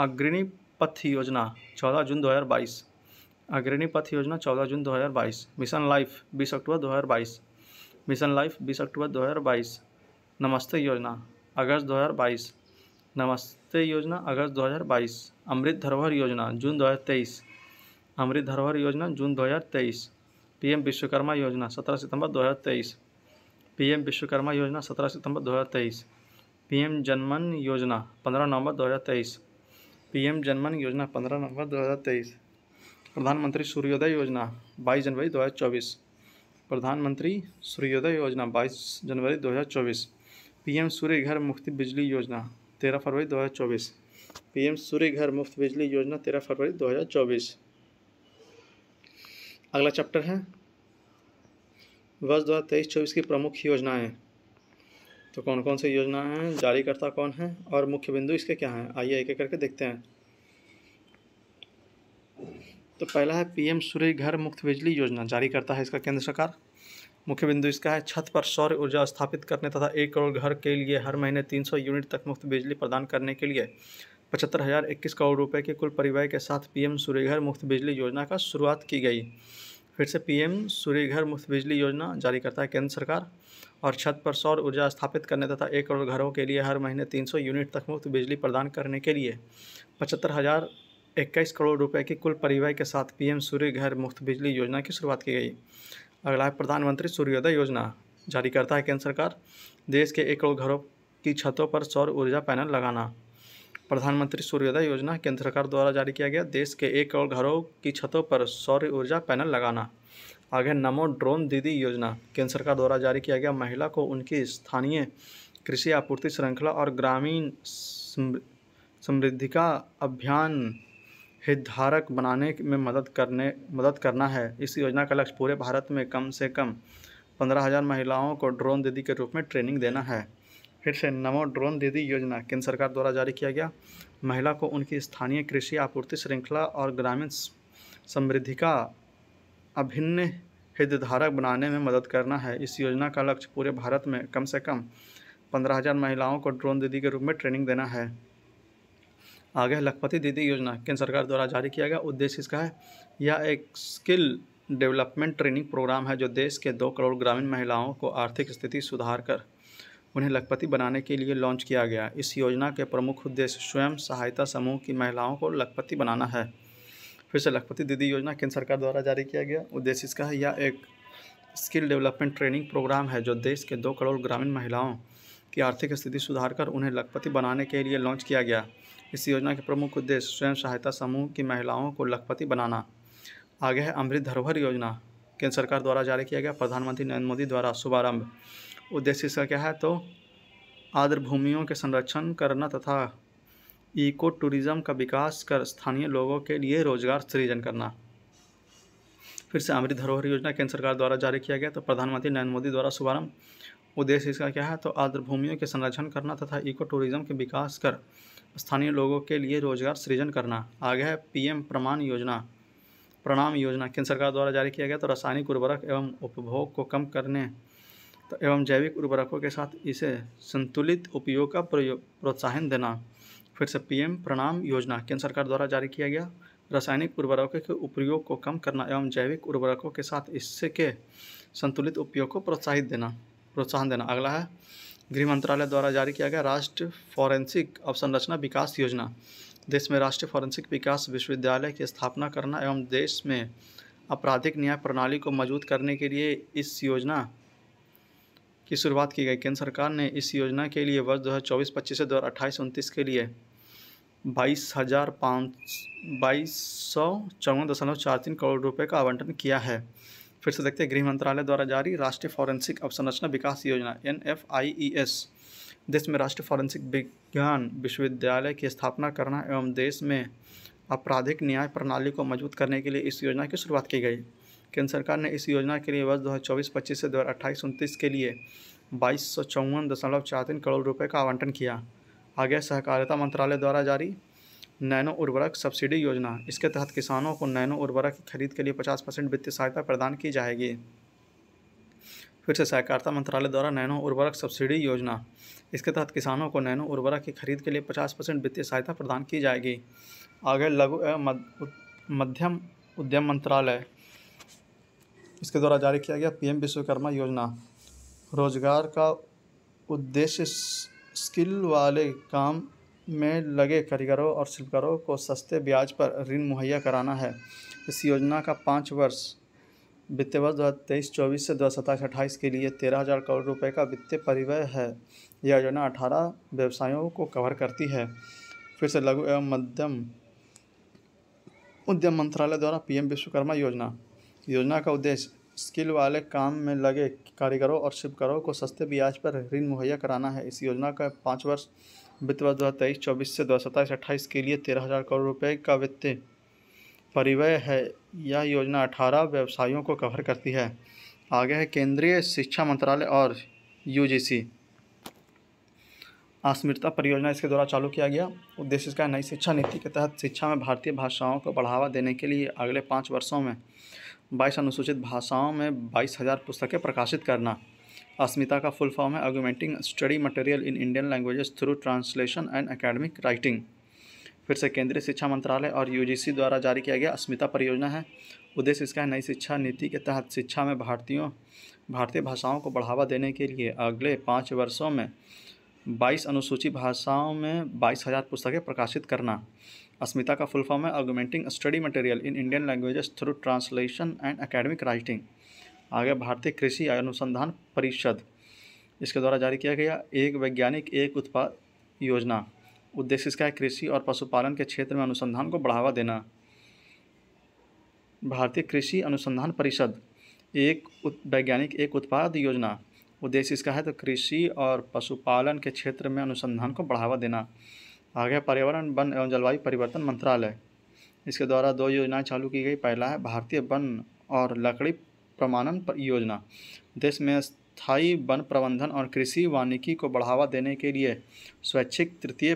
[SPEAKER 1] अग्रणी पथ योजना चौदह जून दो हज़ार बाईस अग्रणी पथ योजना चौदह जून दो हज़ार बाईस मिशन लाइफ बीस अक्टूबर दो हज़ार बाईस मिशन लाइफ बीस अक्टूबर दो हज़ार बाईस नमस्ते योजना अगस्त दो हज़ार बाईस नमस्ते योजना अगस्त दो हज़ार बाईस अमृत धरोहर योजना जून दो हज़ार तेईस अमृत धरोहर योजना जून दो हज़ार तेईस पीएम विश्वकर्मा योजना सत्रह सितंबर 2023 पीएम विश्वकर्मा योजना सत्रह सितंबर 2023 पीएम जनमन योजना पंद्रह नवंबर 2023 पीएम जनमन योजना पंद्रह नवंबर 2023 प्रधानमंत्री सूर्योदय योजना बाईस जनवरी 2024 प्रधानमंत्री सूर्योदय योजना बाईस जनवरी 2024 पीएम सूर्य घर मुफ्त बिजली योजना तेरह फरवरी 2024 पीएम सूर्य घर मुफ्त बिजली योजना तेरह फरवरी 2024 अगला चैप्टर है वर्ष दो हज़ार तेईस चौबीस की प्रमुख योजनाएं तो कौन कौन सी योजनाएं हैं जारीकर्ता कौन है और मुख्य बिंदु इसके क्या हैं आइए एक एक करके देखते हैं तो पहला है पीएम सूर्य घर मुफ्त बिजली योजना जारी करता है इसका केंद्र सरकार मुख्य बिंदु इसका है छत पर सौर ऊर्जा स्थापित करने तथा एक करोड़ घर के लिए हर महीने सौ यूनिट तक मुफ्त बिजली प्रदान करने के लिए पचहत्तर हज़ार इक्कीस करोड़ रुपए के कुल परिवार के साथ पीएम सूर्यघर मुफ्त बिजली योजना का शुरुआत की गई फिर से पीएम सूर्यघर मुफ्त बिजली योजना जारी करता है केंद्र सरकार और छत पर सौर ऊर्जा स्थापित करने तथा एक करोड़ घरों के लिए हर महीने सौ यूनिट तक मुफ्त बिजली प्रदान करने के लिए पचहत्तर हज़ार इक्कीस करोड़ रुपए की कुल परिवार के साथ पीएम सूर्यघर मुफ्त बिजली योजना की शुरुआत की गई अगला प्रधानमंत्री सूर्योदय योजना जारी करता है केंद्र सरकार देश के एक करोड़ घरों की छतों पर सौर ऊर्जा पैनल लगाना प्रधानमंत्री सूर्योदय योजना केंद्र सरकार द्वारा जारी किया गया देश के एक और घरों की छतों पर सौर ऊर्जा पैनल लगाना आगे नमो ड्रोन दीदी योजना केंद्र सरकार द्वारा जारी किया गया महिला को उनकी स्थानीय कृषि आपूर्ति श्रृंखला और ग्रामीण समृद्धि का अभियान हितधारक बनाने में मदद करने मदद करना है इस योजना का लक्ष्य पूरे भारत में कम से कम पंद्रह हज़ार महिलाओं को ड्रोन दीदी के रूप में ट्रेनिंग देना है फिर से नमो ड्रोन दीदी योजना केंद्र सरकार द्वारा जारी किया गया महिला को उनकी स्थानीय कृषि आपूर्ति श्रृंखला और ग्रामीण समृद्धि का अभिन्न हितधारक बनाने में मदद करना है इस योजना का लक्ष्य पूरे भारत में कम से कम पंद्रह हज़ार महिलाओं को ड्रोन दीदी के रूप में ट्रेनिंग देना है आगे लखपति दीदी योजना केंद्र सरकार द्वारा जारी किया गया उद्देश्य इसका है यह एक स्किल डेवलपमेंट ट्रेनिंग प्रोग्राम है जो देश के दो करोड़ ग्रामीण महिलाओं को आर्थिक स्थिति सुधार कर उन्हें लखपति बनाने के लिए लॉन्च किया गया इस योजना के प्रमुख उद्देश्य स्वयं सहायता समूह की महिलाओं को लखपति बनाना है फिर से लखपति दीदी योजना केंद्र सरकार द्वारा जारी किया गया उद्देश्य इसका है यह एक स्किल डेवलपमेंट ट्रेनिंग प्रोग्राम है जो देश के दो करोड़ ग्रामीण महिलाओं की आर्थिक स्थिति सुधार कर उन्हें लखपति बनाने के लिए लॉन्च किया गया इस योजना के प्रमुख उद्देश्य स्वयं सहायता समूह की महिलाओं को लखपति बनाना आगे है अमृत धरोहर योजना केंद्र सरकार द्वारा जारी किया गया प्रधानमंत्री नरेंद्र मोदी द्वारा शुभारंभ उद्देश्य इसका क्या है तो आर्द्र भूमियों के संरक्षण करना तथा इको टूरिज़्म का विकास कर स्थानीय लोगों के लिए रोजगार सृजन करना फिर से अमृत धरोहर योजना केंद्र सरकार द्वारा जारी किया गया तो प्रधानमंत्री नरेंद्र मोदी द्वारा शुभारंभ उद्देश्य इसका क्या है तो आर्द्र भूमियों के संरक्षण करना तथा इको टूरिज़्म के विकास कर स्थानीय लोगों के लिए रोजगार सृजन करना आगे है पीएम प्रमाण योजना प्रणाम योजना केंद्र सरकार द्वारा जारी किया गया तो रासायनिक उर्वरक एवं उपभोग को कम करने तो एवं जैविक उर्वरकों के साथ इसे संतुलित उपयोग का प्रोत्साहन देना फिर से पीएम प्रणाम योजना केंद्र सरकार द्वारा जारी किया गया रासायनिक उर्वरकों के उपयोग को कम करना एवं जैविक उर्वरकों के साथ इससे के संतुलित उपयोग को प्रोत्साहित देना प्रोत्साहन देना अगला है गृह मंत्रालय द्वारा जारी किया गया राष्ट्र फॉरेंसिक अवसंरचना विकास योजना देश में राष्ट्रीय फॉरेंसिक विकास विश्वविद्यालय की स्थापना करना एवं देश में आपराधिक न्याय प्रणाली को मजबूत करने के लिए इस योजना की शुरुआत की गई केंद्र सरकार ने इस योजना के लिए वर्ष दो हज़ार चौबीस पच्चीस से दो हज़ार अट्ठाईस उनतीस के लिए बाईस हज़ार पाँच बाईस सौ चौवन दशमलव चार तीन करोड़ रुपये का आवंटन किया है फिर से देखते हैं गृह मंत्रालय द्वारा जारी राष्ट्रीय फॉरेंसिक अवसंरचना विकास योजना N F I E S देश में राष्ट्रीय फॉरेंसिक विज्ञान विश्वविद्यालय की स्थापना करना एवं देश में आपराधिक न्याय प्रणाली को मजबूत करने के लिए इस योजना की शुरुआत की गई केंद्र सरकार ने इस योजना के लिए वर्ष दो हज़ार चौबीस पच्चीस से दो हज़ार अट्ठाईस उनतीस के लिए बाईस सौ चौवन दशमलव चार तीन करोड़ रुपये का आवंटन किया आगे सहकारिता मंत्रालय द्वारा जारी नैनो उर्वरक सब्सिडी योजना इसके तहत किसानों को नैनो उर्वरक की खरीद के लिए पचास परसेंट वित्तीय सहायता प्रदान की जाएगी फिर से सहकारिता मंत्रालय द्वारा नैनो उर्वरक सब्सिडी योजना इसके तहत किसानों को नैनो उर्वरक की खरीद के लिए पचास परसेंट वित्तीय सहायता प्रदान की जाएगी आगे लघु मध्यम उद्यम मंत्रालय इसके द्वारा जारी किया गया पीएम विश्वकर्मा योजना रोजगार का उद्देश्य स्किल वाले काम में लगे कारीगरों और शिल्पकारों को सस्ते ब्याज पर ऋण मुहैया कराना है इस योजना का पाँच वर्ष वित्तीय वर्ष दो हज़ार तेईस चौबीस से दो हज़ार अट्ठाईस के लिए तेरह हज़ार करोड़ रुपए का वित्तीय परिवय है यह योजना अठारह व्यवसायों को कवर करती है फिर से लघु एवं मध्यम उद्यम मंत्रालय द्वारा पीएम विश्वकर्मा योजना योजना का उद्देश्य स्किल वाले काम में लगे कारीगरों और शिल्पकारों को सस्ते ब्याज पर ऋण मुहैया कराना है इस योजना का पाँच वर्ष वित्त वर्ष दो हज़ार तेईस चौबीस से दो हज़ार सत्ताईस अट्ठाईस के लिए तेरह हज़ार करोड़ रुपए का वित्तीय परिवय है यह योजना अठारह व्यवसायों को कवर करती है आगे है केंद्रीय शिक्षा मंत्रालय और सी अस्मिता परियोजना इसके द्वारा चालू किया गया उद्देश्य इसका नई शिक्षा नीति के तहत शिक्षा में भारतीय भाषाओं को बढ़ावा देने के लिए अगले पाँच वर्षों में बाईस अनुसूचित भाषाओं में बाईस हज़ार पुस्तकें प्रकाशित करना अस्मिता का फुल फॉर्म है augmenting study material in Indian languages through translation and academic writing फिर से केंद्रीय शिक्षा मंत्रालय और यूजीसी द्वारा जारी किया गया अस्मिता परियोजना है उद्देश्य इसका है नई शिक्षा नीति के तहत शिक्षा में भारतीयों भारतीय भाषाओं को बढ़ावा देने के लिए अगले पाँच वर्षों में बाईस अनुसूचित भाषाओं में बाईस हज़ार पुस्तकें प्रकाशित करना अस्मिता का फुल फॉर्म है augmenting study material in Indian languages through translation and academic writing आगे भारतीय कृषि अनुसंधान परिषद इसके द्वारा जारी किया गया एक वैज्ञानिक एक उत्पाद योजना उद्देश्य इसका है कृषि और पशुपालन के क्षेत्र में अनुसंधान को बढ़ावा देना भारतीय कृषि अनुसंधान परिषद एक वैज्ञानिक एक उत्पाद योजना उद्देश्य इसका है तो कृषि और पशुपालन के क्षेत्र में अनुसंधान को बढ़ावा देना आ गया पर्यावरण वन एवं जलवायु परिवर्तन मंत्रालय इसके द्वारा दो योजनाएं चालू की गई पहला है भारतीय वन और लकड़ी प्रमाणन योजना देश में स्थायी वन प्रबंधन और कृषि वानिकी को बढ़ावा देने के लिए स्वैच्छिक तृतीय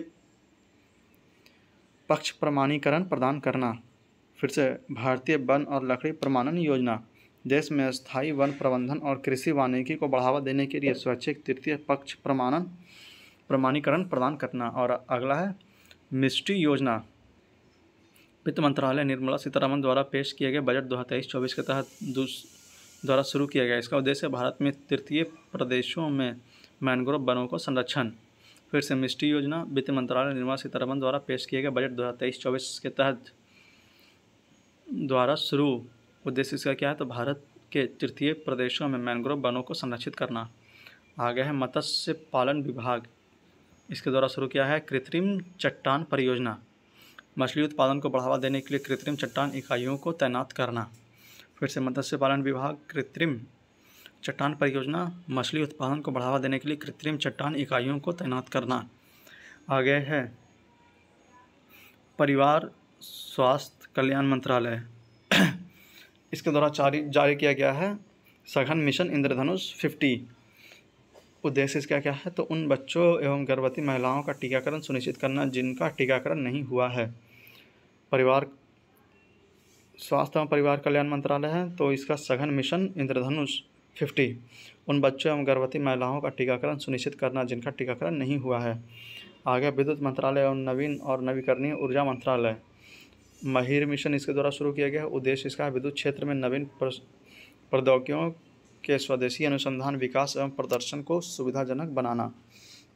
[SPEAKER 1] पक्ष प्रमाणीकरण प्रदान करना फिर से भारतीय वन और लकड़ी प्रमाणन योजना देश में स्थायी वन प्रबंधन और कृषि वानिकी को बढ़ावा देने के लिए स्वैच्छिक तृतीय पक्ष प्रमाणन प्रमाणीकरण प्रदान करना और अगला है मिस्ट्री योजना वित्त मंत्रालय निर्मला सीतारामन द्वारा पेश किए गए बजट दो हज़ार तेईस चौबीस के तहत द्वारा शुरू किया गया इसका उद्देश्य भारत में तृतीय प्रदेशों में मैनग्रोव वनों को संरक्षण फिर से मिस्ट्री योजना वित्त मंत्रालय निर्मला सीतारामन द्वारा पेश किए गए बजट दो हज़ार तेईस चौबीस के तहत द्वारा शुरू उद्देश्य इसका क्या है तो भारत के तृतीय प्रदेशों में मैनग्रोव वनों को संरक्षित करना आगे है मत्स्य पालन विभाग इसके द्वारा शुरू किया है कृत्रिम चट्टान परियोजना मछली उत्पादन को बढ़ावा देने के लिए कृत्रिम चट्टान इकाइयों को तैनात करना फिर से मत्स्य पालन विभाग कृत्रिम चट्टान परियोजना मछली उत्पादन को बढ़ावा देने के लिए कृत्रिम चट्टान इकाइयों को तैनात करना आगे है परिवार स्वास्थ्य कल्याण मंत्रालय इसके द्वारा जारी किया गया है सघन मिशन इंद्रधनुष फिफ्टी उद्देश्य इसका क्या है तो उन बच्चों एवं गर्भवती महिलाओं का टीकाकरण सुनिश्चित करना जिनका टीकाकरण नहीं हुआ है परिवार स्वास्थ्य एवं परिवार कल्याण मंत्रालय है तो इसका सघन मिशन इंद्रधनुष फिफ्टी उन बच्चों एवं गर्भवती महिलाओं का टीकाकरण सुनिश्चित करना जिनका टीकाकरण नहीं हुआ है आगे विद्युत मंत्रालय एवं नवीन और नवीकरणीय ऊर्जा मंत्रालय महिर मिशन इसके द्वारा शुरू किया गया उद्देश्य इसका है विद्युत क्षेत्र में नवीन प्रौद्योगिकियों के स्वदेशी अनुसंधान विकास एवं प्रदर्शन को सुविधाजनक बनाना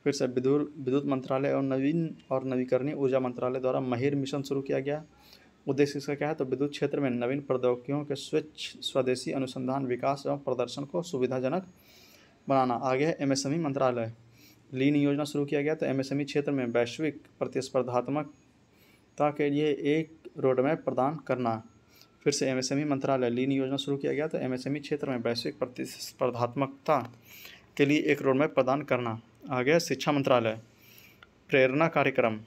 [SPEAKER 1] फिर से विद्युत विद्युत मंत्रालय और नवीन और नवीकरणीय ऊर्जा मंत्रालय द्वारा महिर मिशन शुरू किया गया उद्देश्य इसका क्या है तो विद्युत क्षेत्र में नवीन प्रौद्योगिकियों के स्वच्छ स्वदेशी अनुसंधान विकास एवं प्रदर्शन को सुविधाजनक बनाना आगे है एमएसएमई मंत्रालय लीन योजना शुरू किया गया तो एमएसएमई क्षेत्र में वैश्विक प्रतिस्पर्धात्मकता के लिए एक रोडमैप प्रदान करना फिर से एमएसएमई e मंत्रालय लीन योजना शुरू किया गया था तो एमएसएमई e क्षेत्र में वैश्विक प्रतिस्पर्धात्मकता के लिए एक रोडमैप प्रदान करना आ गया शिक्षा मंत्रालय प्रेरणा कार्यक्रम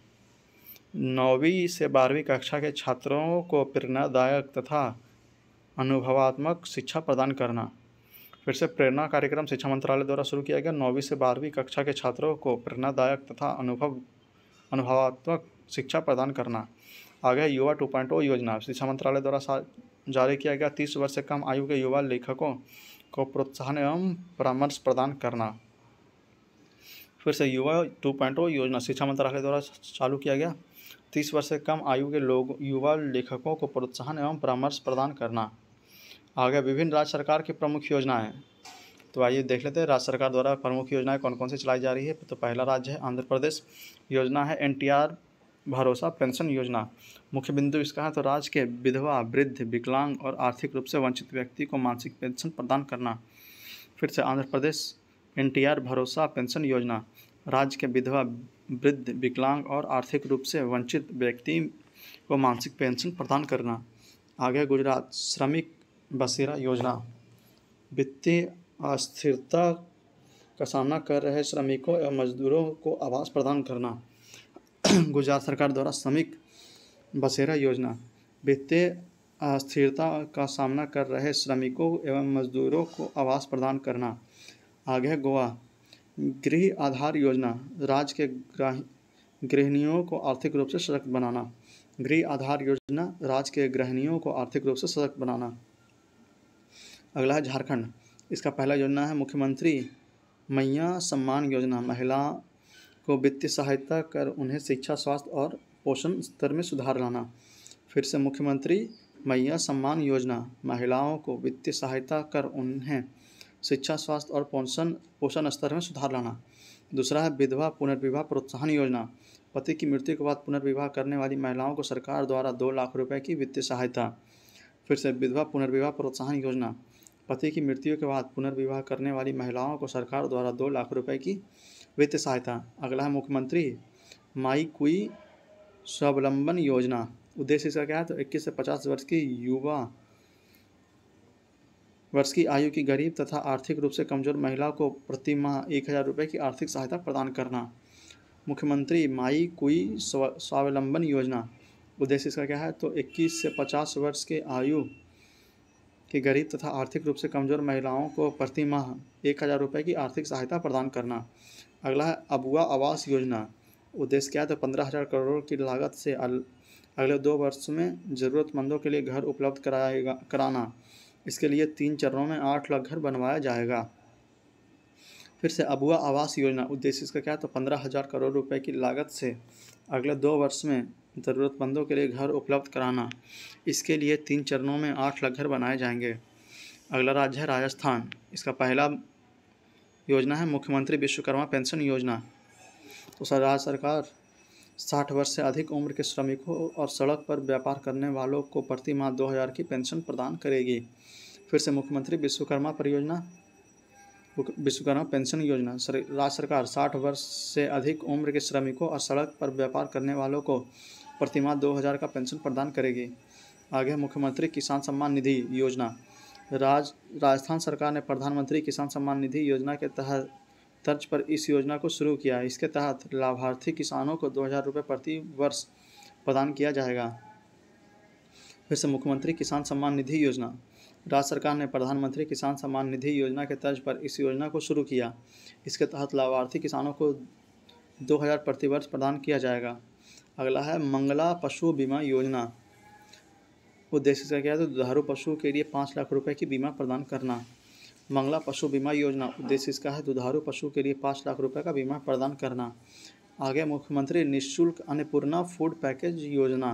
[SPEAKER 1] नौवीं से बारहवीं कक्षा के छात्रों को प्रेरणादायक तथा अनुभवात्मक शिक्षा प्रदान करना फिर से प्रेरणा कार्यक्रम शिक्षा मंत्रालय द्वारा शुरू किया गया नौवीं से बारहवीं कक्षा के छात्रों को प्रेरणादायक तथा अनुभव अनुभवात्मक शिक्षा प्रदान करना आ गया युवा टू पॉइंट ओ योजना शिक्षा मंत्रालय द्वारा जारी किया गया तीस वर्ष से कम आयु के युवा लेखकों को प्रोत्साहन एवं परामर्श प्रदान करना फिर से युवा टू पॉइंट ओ योजना शिक्षा मंत्रालय द्वारा चालू किया गया तीस वर्ष से कम आयु के लोग युवा लेखकों को प्रोत्साहन एवं परामर्श प्रदान करना आगे विभिन्न राज्य सरकार की प्रमुख योजनाएं तो आइए देख लेते हैं राज्य सरकार द्वारा प्रमुख योजनाएं कौन कौन सी चलाई जा रही है तो पहला राज्य है आंध्र प्रदेश योजना है N T R Bharosa pension Yojana मुख्य बिंदु इसका है तो राज्य के विधवा वृद्ध विकलांग और आर्थिक रूप से वंचित व्यक्ति को मासिक पेंशन प्रदान करना फिर से आंध्र प्रदेश एन भरोसा पेंशन योजना राज्य के विधवा वृद्ध विकलांग और आर्थिक रूप से वंचित व्यक्ति को मानसिक पेंशन प्रदान करना आगे गुजरात श्रमिक बसेरा योजना वित्तीय अस्थिरता का सामना कर रहे श्रमिकों एवं मजदूरों को आवास प्रदान करना गुजरात सरकार द्वारा श्रमिक बसेरा योजना वित्तीय अस्थिरता का सामना कर रहे श्रमिकों एवं मजदूरों को आवास प्रदान करना आगे गोवा गृह आधार योजना राज्य के गृहणियों को आर्थिक रूप से सशक्त बनाना गृह आधार योजना राज्य के गृहणियों को आर्थिक रूप से सशक्त बनाना अगला है झारखंड इसका पहला योजना है मुख्यमंत्री मैया सम्मान योजना महिला को वित्तीय सहायता कर उन्हें शिक्षा स्वास्थ्य और पोषण स्तर में सुधार लाना फिर से मुख्यमंत्री मैया सम्मान योजना महिलाओं को वित्तीय सहायता कर उन्हें शिक्षा स्वास्थ्य और पोषण पोषण स्तर में सुधार लाना दूसरा है विधवा पुनर्विवाह प्रोत्साहन योजना पति की मृत्यु के बाद पुनर्विवाह करने वाली महिलाओं को सरकार द्वारा दो लाख रुपए की वित्तीय सहायता फिर से विधवा पुनर्विवाह प्रोत्साहन योजना पति की मृत्यु के बाद पुनर्विवाह करने वाली महिलाओं को सरकार द्वारा दो लाख रुपए की वित्त सहायता अगला है मुख्यमंत्री माई कुई स्वावलंबन योजना उद्देश्य इसका क्या है तो इक्कीस से पचास वर्ष की युवा वर्ष की आयु की गरीब तथा आर्थिक रूप से कमजोर महिला को प्रति माह एक हज़ार रुपये की आर्थिक सहायता प्रदान करना मुख्यमंत्री माई कुई स्वावलंबन योजना उद्देश्य इसका क्या है तो 21 से 50 वर्ष के आयु की गरीब तथा आर्थिक रूप से कमजोर महिलाओं को प्रति माह एक हज़ार रुपये की आर्थिक सहायता प्रदान करना अगला है अबुआ आवास योजना उद्देश्य क्या था पंद्रह हज़ार करोड़ की लागत से अगले दो वर्ष में ज़रूरतमंदों के लिए घर उपलब्ध कराएगा कराना इसके लिए तीन चरणों में आठ लाख घर बनवाया जाएगा फिर से अबुआ आवास योजना उद्देश्य इसका क्या तो पंद्रह हज़ार करोड़ रुपए की लागत से अगले दो वर्ष में ज़रूरतमंदों के लिए घर उपलब्ध कराना इसके लिए तीन चरणों में आठ लाख घर बनाए जाएंगे अगला राज्य है राजस्थान इसका पहला योजना है मुख्यमंत्री विश्वकर्मा पेंशन योजना तो सर राज्य सरकार साठ वर्ष से अधिक उम्र के श्रमिकों और सड़क पर व्यापार करने वालों को प्रति माह दो हज़ार की पेंशन प्रदान करेगी फिर से मुख्यमंत्री विश्वकर्मा परियोजना विश्वकर्मा पेंशन योजना राज्य सरकार साठ वर्ष से अधिक उम्र के श्रमिकों और सड़क पर व्यापार करने वालों को प्रतिमाह दो हज़ार का पेंशन प्रदान करेगी आगे मुख्यमंत्री किसान सम्मान निधि योजना राज राजस्थान सरकार ने प्रधानमंत्री किसान सम्मान निधि योजना के तहत तर्ज पर इस योजना को शुरू किया इसके तहत लाभार्थी किसानों को दो हज़ार रुपये प्रति वर्ष प्रदान किया जाएगा फिर से मुख्यमंत्री किसान सम्मान निधि योजना राज्य सरकार ने प्रधानमंत्री किसान सम्मान निधि योजना के तर्ज पर इस योजना को शुरू किया इसके तहत लाभार्थी किसानों को दो हज़ार प्रतिवर्ष प्रदान किया जाएगा अगला है मंगला पशु बीमा योजना उद्देश्य से क्या है तो दुधारू पशु के लिए पाँच लाख रुपए की बीमा प्रदान करना मंगला पशु बीमा योजना उद्देश्य इसका है दुधारू पशु के लिए पाँच लाख रुपए का बीमा प्रदान करना आगे मुख्यमंत्री निःशुल्क अन्नपूर्णा फूड पैकेज योजना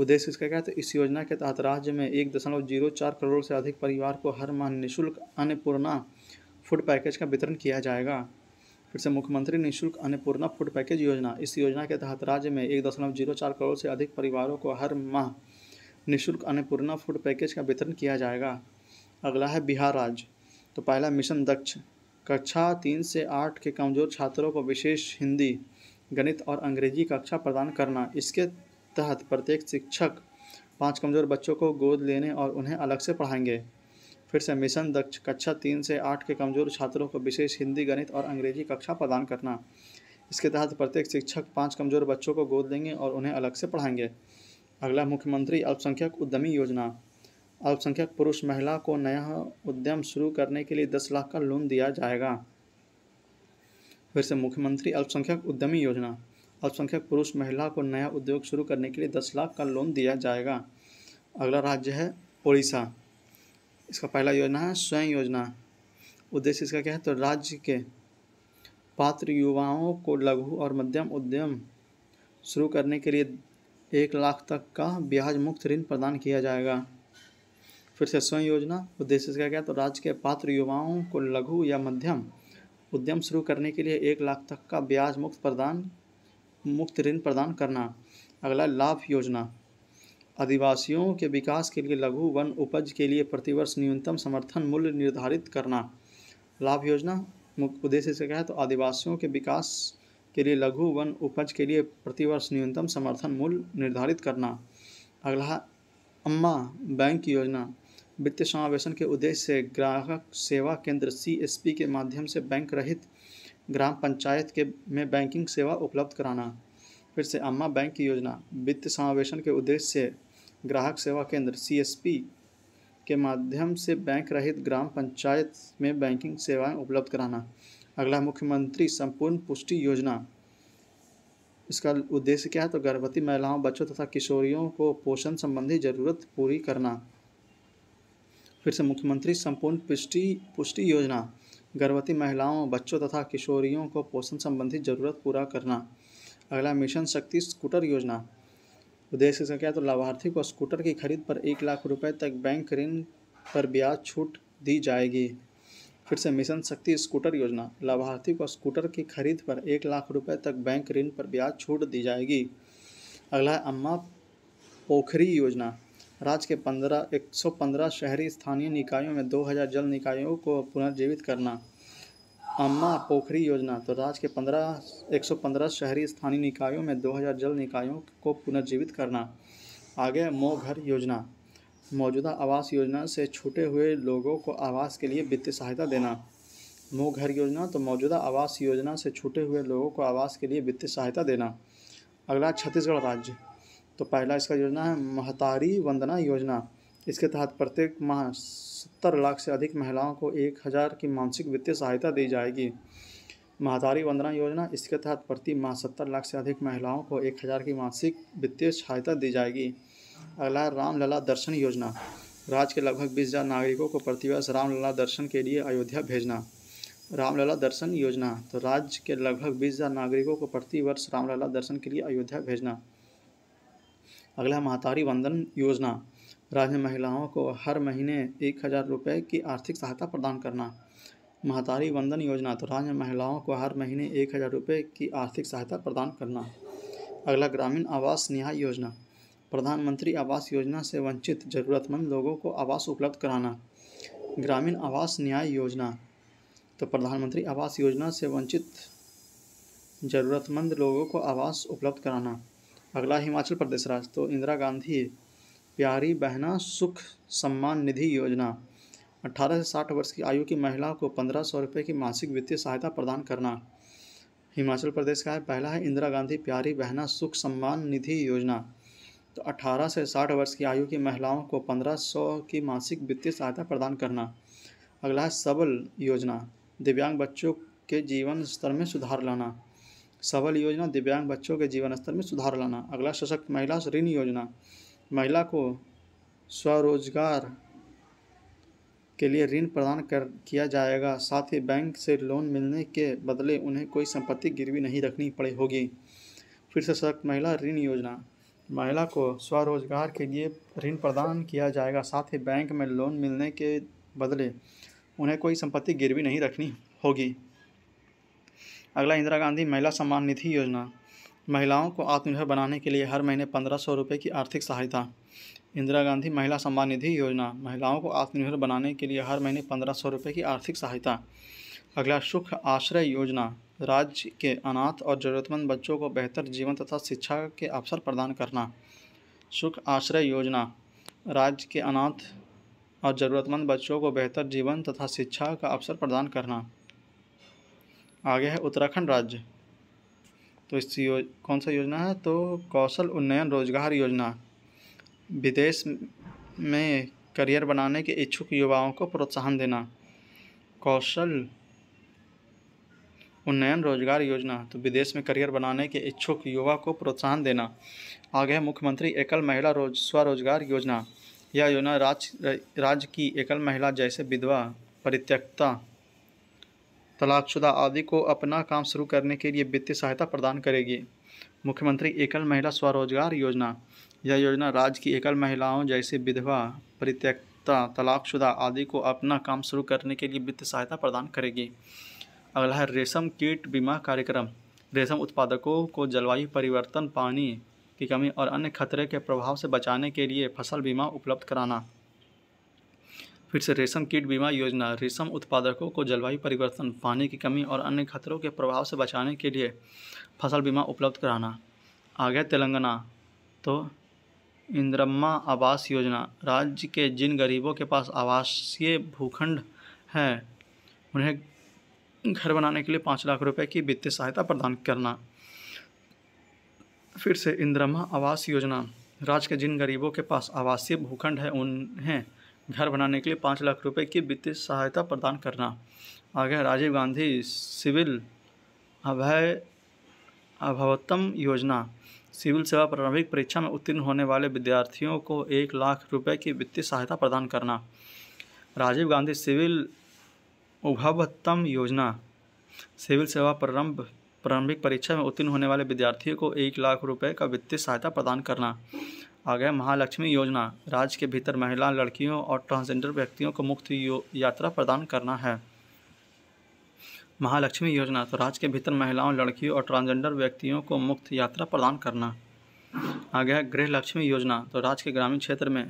[SPEAKER 1] उद्देश्य इसका क्या है तो इस योजना के तहत राज्य में एक दशमलव जीरो चार करोड़ से अधिक परिवार को हर माह निःशुल्क अन्नपूर्णा फूड पैकेज का वितरण किया जाएगा फिर से मुख्यमंत्री निःशुल्क अन्नपूर्णा फूड पैकेज योजना इस योजना के तहत राज्य में एक दशमलव जीरो चार करोड़ से अधिक परिवारों को हर माह निःशुल्क अन्नपूर्णा फूड पैकेज का वितरण किया जाएगा अगला है बिहार राज्य तो पहला मिशन दक्ष कक्षा तीन से आठ के कमज़ोर छात्रों को विशेष हिंदी गणित और अंग्रेजी कक्षा प्रदान करना इसके तहत प्रत्येक शिक्षक पांच कमज़ोर बच्चों को गोद लेने और उन्हें अलग से पढ़ाएंगे फिर से मिशन दक्ष कक्षा तीन से आठ के कमज़ोर छात्रों को विशेष हिंदी गणित और अंग्रेजी कक्षा प्रदान करना इसके तहत प्रत्येक शिक्षक पाँच कमज़ोर बच्चों को गोद लेंगे और उन्हें अलग से पढ़ाएंगे अगला मुख्यमंत्री अल्पसंख्यक उद्यमी योजना अल्पसंख्यक पुरुष महिला को नया उद्यम शुरू करने के लिए दस लाख का लोन दिया जाएगा फिर से मुख्यमंत्री अल्पसंख्यक उद्यमी योजना अल्पसंख्यक पुरुष महिला को नया उद्योग शुरू करने के लिए दस लाख का लोन दिया जाएगा अगला राज्य है उड़ीसा इसका पहला योजना है स्वयं योजना उद्देश्य इसका क्या है तो राज्य के पात्र युवाओं को लघु और मध्यम उद्यम शुरू करने के लिए एक लाख तक का ब्याज मुक्त ऋण प्रदान किया जाएगा फिर से स्वयं योजना उद्देश्य क्या गया तो राज्य के पात्र युवाओं को लघु या मध्यम उद्यम शुरू करने के लिए एक लाख तक का ब्याज मुक्त प्रदान मुक्त ऋण प्रदान करना अगला लाभ योजना आदिवासियों के विकास के लिए लघु वन उपज के लिए प्रतिवर्ष न्यूनतम समर्थन मूल्य निर्धारित करना लाभ योजना उद्देश्य से क्या है तो आदिवासियों के विकास के लिए लघु वन उपज के लिए प्रतिवर्ष न्यूनतम समर्थन मूल्य निर्धारित करना अगला अम्मा बैंक योजना वित्तीय समावेशन के उद्देश्य से ग्राहक सेवा केंद्र सी के माध्यम से बैंक रहित ग्राम पंचायत के में बैंकिंग सेवा उपलब्ध कराना फिर से अम्मा बैंक की योजना वित्त समावेशन के उद्देश्य से ग्राहक सेवा केंद्र सी के माध्यम से बैंक रहित ग्राम पंचायत में बैंकिंग सेवाएं उपलब्ध कराना अगला मुख्यमंत्री संपूर्ण पुष्टि योजना इसका उद्देश्य क्या है तो गर्भवती महिलाओं बच्चों तथा किशोरियों को पोषण संबंधी जरूरत पूरी करना फिर से मुख्यमंत्री संपूर्ण पुष्टि पुष्टि योजना गर्भवती महिलाओं बच्चों तथा किशोरियों को पोषण संबंधी जरूरत पूरा करना अगला मिशन शक्ति स्कूटर योजना उद्देश्य इसका क्या तो लाभार्थी को स्कूटर की खरीद पर एक लाख रुपये तक बैंक ऋण पर ब्याज छूट दी जाएगी फिर से मिशन शक्ति स्कूटर योजना लाभार्थी को स्कूटर की खरीद पर एक लाख रुपए तक बैंक ऋण पर ब्याज छूट दी जाएगी अगला है अम्मा पोखरी योजना राज्य के पंद्रह एक सौ पंद्रह शहरी स्थानीय निकायों में दो हज़ार जल निकायों को पुनर्जीवित करना अम्मा पोखरी योजना तो राज्य के पंद्रह एक सौ पंद्रह शहरी स्थानीय निकायों में दो हज़ार जल निकायों को पुनर्जीवित करना आगे मो घर योजना मौजूदा आवास योजना से छूटे हुए लोगों को आवास के लिए वित्तीय सहायता देना मो घर योजना तो मौजूदा आवास योजना से छूटे हुए लोगों को आवास के लिए वित्तीय सहायता देना अगला छत्तीसगढ़ राज्य तो पहला इसका योजना है महतारी वंदना योजना इसके तहत प्रत्येक माह सत्तर लाख से अधिक महिलाओं को एक हज़ार की मानसिक वित्तीय सहायता दी जाएगी महतारी वंदना योजना इसके तहत प्रति माह सत्तर लाख से अधिक महिलाओं को एक हज़ार की मानसिक वित्तीय सहायता दी जाएगी अगला रामलला दर्शन योजना राज्य के लगभग बीस हज़ार नागरिकों को प्रतिवर्ष रामलला दर्शन के लिए अयोध्या भेजना रामलला दर्शन योजना तो राज्य के लगभग बीस हज़ार नागरिकों को प्रतिवर्ष रामलला दर्शन के लिए अयोध्या भेजना अगला महातारी वंदन योजना राज्य में महिलाओं को हर महीने एक हज़ार रुपये की आर्थिक सहायता प्रदान करना महातारी वंदन योजना तो राज्य में महिलाओं को हर महीने एक हज़ार रुपये की आर्थिक सहायता प्रदान करना अगला ग्रामीण आवास न्याय योजना प्रधानमंत्री आवास योजना से वंचित ज़रूरतमंद लोगों को आवास उपलब्ध कराना ग्रामीण आवास न्याय योजना तो प्रधानमंत्री आवास योजना से वंचित ज़रूरतमंद लोगों को आवास उपलब्ध कराना अगला हिमाचल प्रदेश राज्य तो इंदिरा गांधी प्यारी बहना सुख सम्मान निधि योजना 18 से 60 वर्ष की आयु की महिलाओं को पंद्रह सौ रुपये की मासिक वित्तीय सहायता प्रदान करना हिमाचल प्रदेश का है पहला है इंदिरा गांधी प्यारी बहना सुख सम्मान निधि योजना तो 18 से 60 वर्ष की आयु की महिलाओं को 1500 की मासिक वित्तीय सहायता प्रदान करना अगला है सबल योजना दिव्यांग बच्चों के जीवन स्तर में सुधार लाना सबल योजना दिव्यांग बच्चों के जीवन स्तर में सुधार लाना अगला सशक्त महिला ऋण योजना महिला को स्वरोजगार के लिए ऋण प्रदान कर किया जाएगा साथ ही बैंक से लोन मिलने के बदले उन्हें कोई संपत्ति गिरवी नहीं रखनी पड़े होगी फिर सशक्त महिला ऋण योजना महिला को स्वरोजगार के लिए ऋण प्रदान किया जाएगा साथ ही बैंक में लोन मिलने के बदले उन्हें कोई संपत्ति गिरवी नहीं रखनी होगी अगला इंदिरा गांधी महिला सम्मान निधि योजना महिलाओं को आत्मनिर्भर बनाने के लिए हर महीने पंद्रह सौ रुपये की आर्थिक सहायता इंदिरा गांधी महिला सम्मान निधि योजना महिलाओं को आत्मनिर्भर बनाने के लिए हर महीने पंद्रह सौ रुपये की आर्थिक सहायता अगला सुख आश्रय योजना राज्य के अनाथ और ज़रूरतमंद बच्चों को बेहतर जीवन तथा शिक्षा के अवसर प्रदान करना सुख आश्रय योजना राज्य के अनाथ और ज़रूरतमंद बच्चों को बेहतर जीवन तथा शिक्षा का अवसर प्रदान करना आगे है उत्तराखंड राज्य तो इस योज कौन सा योजना है तो कौशल उन्नयन रोजगार योजना विदेश में करियर बनाने के इच्छुक युवाओं को प्रोत्साहन देना कौशल उन्नयन रोजगार योजना तो विदेश में करियर बनाने के इच्छुक युवा को प्रोत्साहन देना आगे है मुख्यमंत्री एकल महिला रोज स्वरोजगार योजना यह योजना राज्य राज्य की एकल महिला जैसे विधवा परित्यक्ता तलाकशुदा आदि को अपना काम शुरू करने के लिए वित्तीय सहायता प्रदान करेगी मुख्यमंत्री एकल महिला स्वरोजगार योजना यह योजना राज्य की एकल महिलाओं जैसे विधवा परित्यक्ता तलाकशुदा आदि को अपना काम शुरू करने के लिए वित्तीय सहायता प्रदान करेगी अगला है रेशम कीट बीमा कार्यक्रम रेशम उत्पादकों को जलवायु परिवर्तन पानी की कमी और अन्य खतरे के प्रभाव से बचाने के लिए फसल बीमा उपलब्ध कराना फिर से रेशम कीट बीमा योजना रेशम उत्पादकों को जलवायु परिवर्तन पानी की कमी और अन्य खतरों के प्रभाव से बचाने के लिए फसल बीमा उपलब्ध कराना आगे तेलंगाना तो इंद्रम्मा आवास योजना राज्य के जिन गरीबों के पास आवासीय भूखंड हैं उन्हें घर बनाने के लिए पाँच लाख रुपए की वित्तीय सहायता प्रदान करना फिर से इंद्रमा आवास योजना राज्य के जिन गरीबों के पास आवासीय भूखंड है उन्हें घर बनाने के लिए पाँच लाख रुपए की वित्तीय सहायता प्रदान करना आगे राजीव गांधी सिविल अभय अभवत्तम योजना सिविल सेवा प्रारंभिक परीक्षा में उत्तीर्ण होने वाले विद्यार्थियों को एक लाख रुपए की वित्तीय सहायता प्रदान करना राजीव गांधी सिविल उभवत्तम योजना सिविल सेवा प्रारंभ प्रारंभिक परीक्षा में उत्तीर्ण होने वाले विद्यार्थियों को एक लाख रुपए का वित्तीय सहायता प्रदान करना आ गया महालक्ष्मी योजना राज्य के भीतर महिला लड़कियों और ट्रांसजेंडर व्यक्तियों को मुफ्त यात्रा प्रदान करना है महालक्ष्मी योजना तो राज्य के भीतर महिलाओं लड़कियों और ट्रांसजेंडर व्यक्तियों को मुफ्त यात्रा प्रदान करना आ गया गृह लक्ष्मी योजना तो राज्य के ग्रामीण क्षेत्र में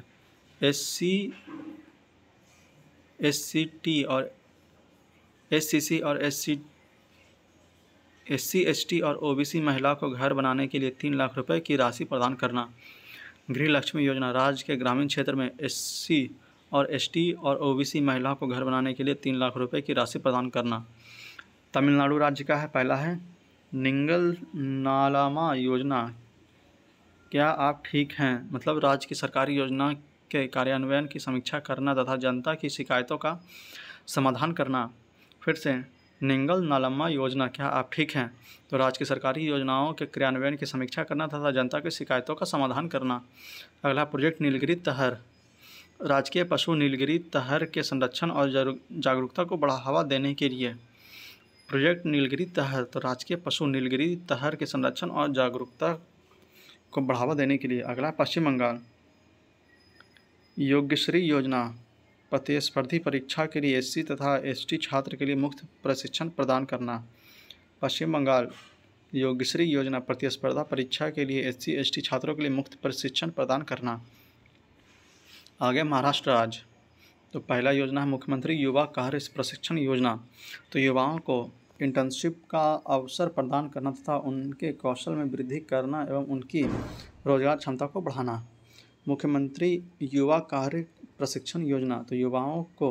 [SPEAKER 1] S C S C T और एससीसी और एससी एससी एसटी और ओबीसी महिला को घर बनाने के लिए तीन लाख रुपए की राशि प्रदान करना गृह लक्ष्मी योजना राज्य के ग्रामीण क्षेत्र में एससी और एसटी और ओबीसी महिला को घर बनाने के लिए तीन लाख रुपए की राशि प्रदान करना तमिलनाडु राज्य का है पहला है निंगल नालामा योजना क्या आप ठीक हैं मतलब राज्य की सरकारी योजना के कार्यान्वयन की समीक्षा करना तथा जनता की शिकायतों का समाधान करना फिर से निंगल नालम्मा योजना क्या आप ठीक हैं तो राज्य की सरकारी योजनाओं के क्रियान्वयन की समीक्षा करना तथा जनता की शिकायतों का समाधान करना अगला प्रोजेक्ट नीलगिरी तहर राजकीय पशु नीलगिरी तहर के संरक्षण और जागरूकता को बढ़ावा देने के लिए प्रोजेक्ट नीलगिरी तहर तो राजकीय पशु नीलगिरी तहर के संरक्षण और जागरूकता को बढ़ावा देने के लिए अगला पश्चिम बंगाल योग्यश्री योजना प्रतिस्पर्धी परीक्षा के लिए एस तथा एस छात्र के लिए मुफ्त प्रशिक्षण प्रदान करना पश्चिम बंगाल योगश्री योजना प्रतिस्पर्धा परीक्षा के लिए एस सी छात्रों के लिए मुफ्त प्रशिक्षण प्रदान करना आगे महाराष्ट्र राज्य तो पहला योजना है मुख्यमंत्री युवा कार्य प्रशिक्षण योजना तो युवाओं को इंटर्नशिप का अवसर प्रदान करना तथा उनके कौशल में वृद्धि करना एवं उनकी रोजगार क्षमता को बढ़ाना मुख्यमंत्री युवा कार्य प्रशिक्षण योजना तो युवाओं को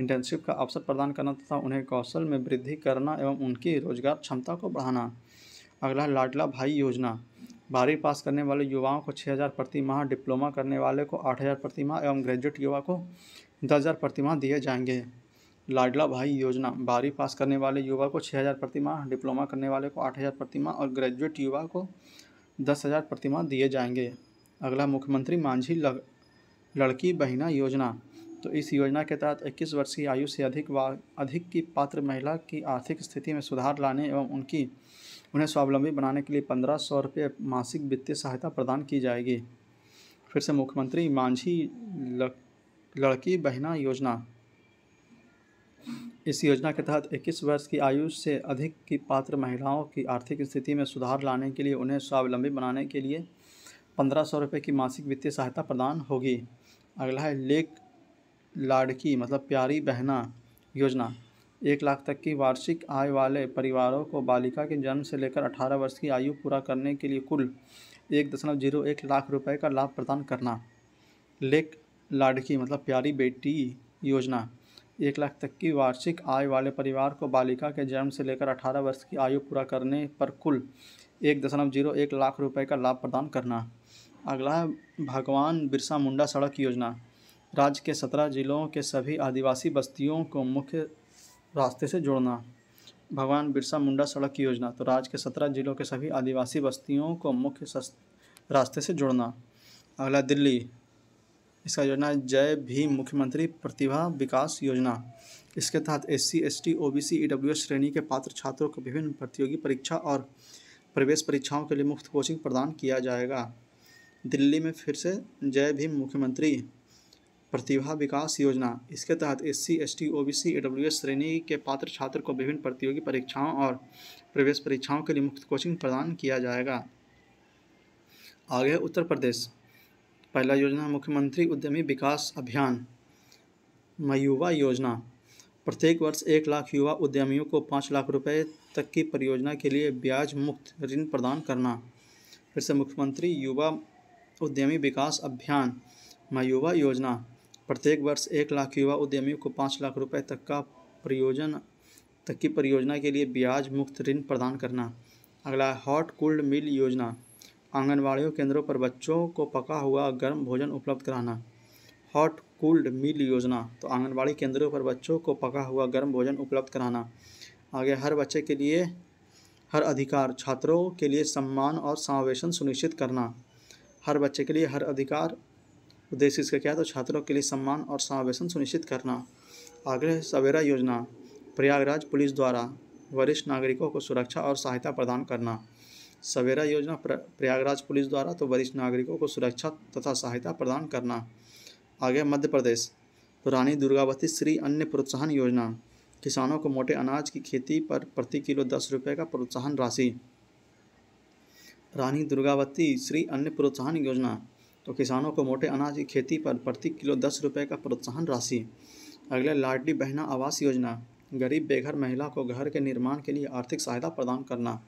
[SPEAKER 1] इंटर्नशिप का अवसर प्रदान करना तथा उन्हें कौशल में वृद्धि करना एवं उनकी रोजगार क्षमता को बढ़ाना अगला लाडला भाई योजना बारहवीं पास करने वाले युवाओं को हज़ार प्रति माह डिप्लोमा करने वाले को हज़ार प्रति माह एवं ग्रेजुएट युवा को हज़ार प्रति माह दिए जाएंगे लाडला भाई योजना बारहवीं पास करने वाले युवा को हज़ार प्रति माह डिप्लोमा करने वाले को हज़ार प्रति माह और ग्रेजुएट युवा को हज़ार प्रति माह दिए जाएंगे अगला मुख्यमंत्री मांझी लग लड़की बहिना योजना तो इस योजना के तहत 21 वर्ष की आयु से अधिक व अधिक की पात्र महिला की आर्थिक स्थिति में सुधार लाने एवं उनकी उन्हें स्वावलंबी बनाने के लिए पंद्रह सौ रुपये मासिक वित्तीय सहायता प्रदान की जाएगी फिर से मुख्यमंत्री मांझी लड़की बहिना योजना इस योजना के तहत 21 वर्ष की आयु से अधिक की पात्र महिलाओं की आर्थिक स्थिति में सुधार लाने के लिए उन्हें स्वावलंबी बनाने के लिए पंद्रह सौ रुपये की मासिक वित्तीय सहायता प्रदान होगी अगला है लेक लाड़की मतलब प्यारी बहना योजना एक लाख तक की वार्षिक आय वाले परिवारों को बालिका के जन्म से लेकर अठारह वर्ष की आयु पूरा करने के लिए कुल एक दशमलव जीरो एक लाख रुपए का लाभ प्रदान करना लेक लाडकी मतलब प्यारी बेटी योजना एक लाख तक की वार्षिक आय वाले परिवार को बालिका के जन्म से लेकर अठारह वर्ष की आयु पूरा करने पर कुल एक दशमलव जीरो एक लाख रुपए का लाभ प्रदान करना अगला है भगवान बिरसा मुंडा सड़क योजना राज्य के सत्रह जिलों के सभी आदिवासी बस्तियों को मुख्य रास्ते से जोड़ना भगवान बिरसा मुंडा सड़क योजना तो राज्य के सत्रह जिलों के सभी आदिवासी बस्तियों को मुख्य रास्ते से जोड़ना अगला दिल्ली इसका योजना जय भीम मुख्यमंत्री प्रतिभा विकास योजना इसके तहत S C S T O B C E W S श्रेणी के पात्र छात्रों को विभिन्न प्रतियोगी परीक्षा और प्रवेश परीक्षाओं के लिए मुफ्त कोचिंग प्रदान किया जाएगा दिल्ली में फिर से जय भीम मुख्यमंत्री प्रतिभा विकास योजना इसके तहत S C S T O B C A W S श्रेणी के पात्र छात्र को विभिन्न प्रतियोगी परीक्षाओं और प्रवेश परीक्षाओं के लिए मुफ्त कोचिंग प्रदान किया जाएगा आगे उत्तर प्रदेश पहला योजना मुख्यमंत्री उद्यमी विकास अभियान मयुवा योजना प्रत्येक वर्ष एक लाख युवा उद्यमियों को पाँच लाख रुपये तक की परियोजना के लिए ब्याज मुक्त ऋण प्रदान करना फिर से मुख्यमंत्री युवा उद्यमी विकास अभियान मयुवा युवा योजना प्रत्येक वर्ष एक लाख युवा उद्यमियों को पाँच लाख रुपए तक का प्रयोजन तक की परियोजना के लिए ब्याज मुक्त ऋण प्रदान करना अगला हॉट कोल्ड मील योजना आंगनवाड़ियों केंद्रों पर बच्चों को पका हुआ गर्म भोजन उपलब्ध कराना हॉट कोल्ड मील योजना तो आंगनबाड़ी केंद्रों पर बच्चों को पका हुआ गर्म भोजन उपलब्ध कराना आगे हर बच्चे के लिए हर अधिकार छात्रों के लिए सम्मान और समावेशन सुनिश्चित करना हर बच्चे के लिए हर अधिकार उद्देश्य इसका क्या है तो छात्रों के लिए सम्मान और समावेशन सुनिश्चित करना आग्रह सवेरा योजना प्रयागराज पुलिस द्वारा वरिष्ठ नागरिकों को सुरक्षा और सहायता प्रदान करना सवेरा योजना प्रयागराज पुलिस द्वारा तो वरिष्ठ नागरिकों को सुरक्षा तथा सहायता प्रदान करना आगे मध्य प्रदेश पुरानी दुर्गावती श्री अन्य प्रोत्साहन योजना किसानों को मोटे अनाज की खेती पर प्रति किलो दस रुपये का प्रोत्साहन राशि रानी दुर्गावती श्री अन्य प्रोत्साहन योजना तो किसानों को मोटे अनाज की खेती पर प्रति किलो दस रुपये का प्रोत्साहन राशि अगले लाडली बहना आवास योजना गरीब बेघर महिला को घर के निर्माण के लिए आर्थिक सहायता प्रदान करना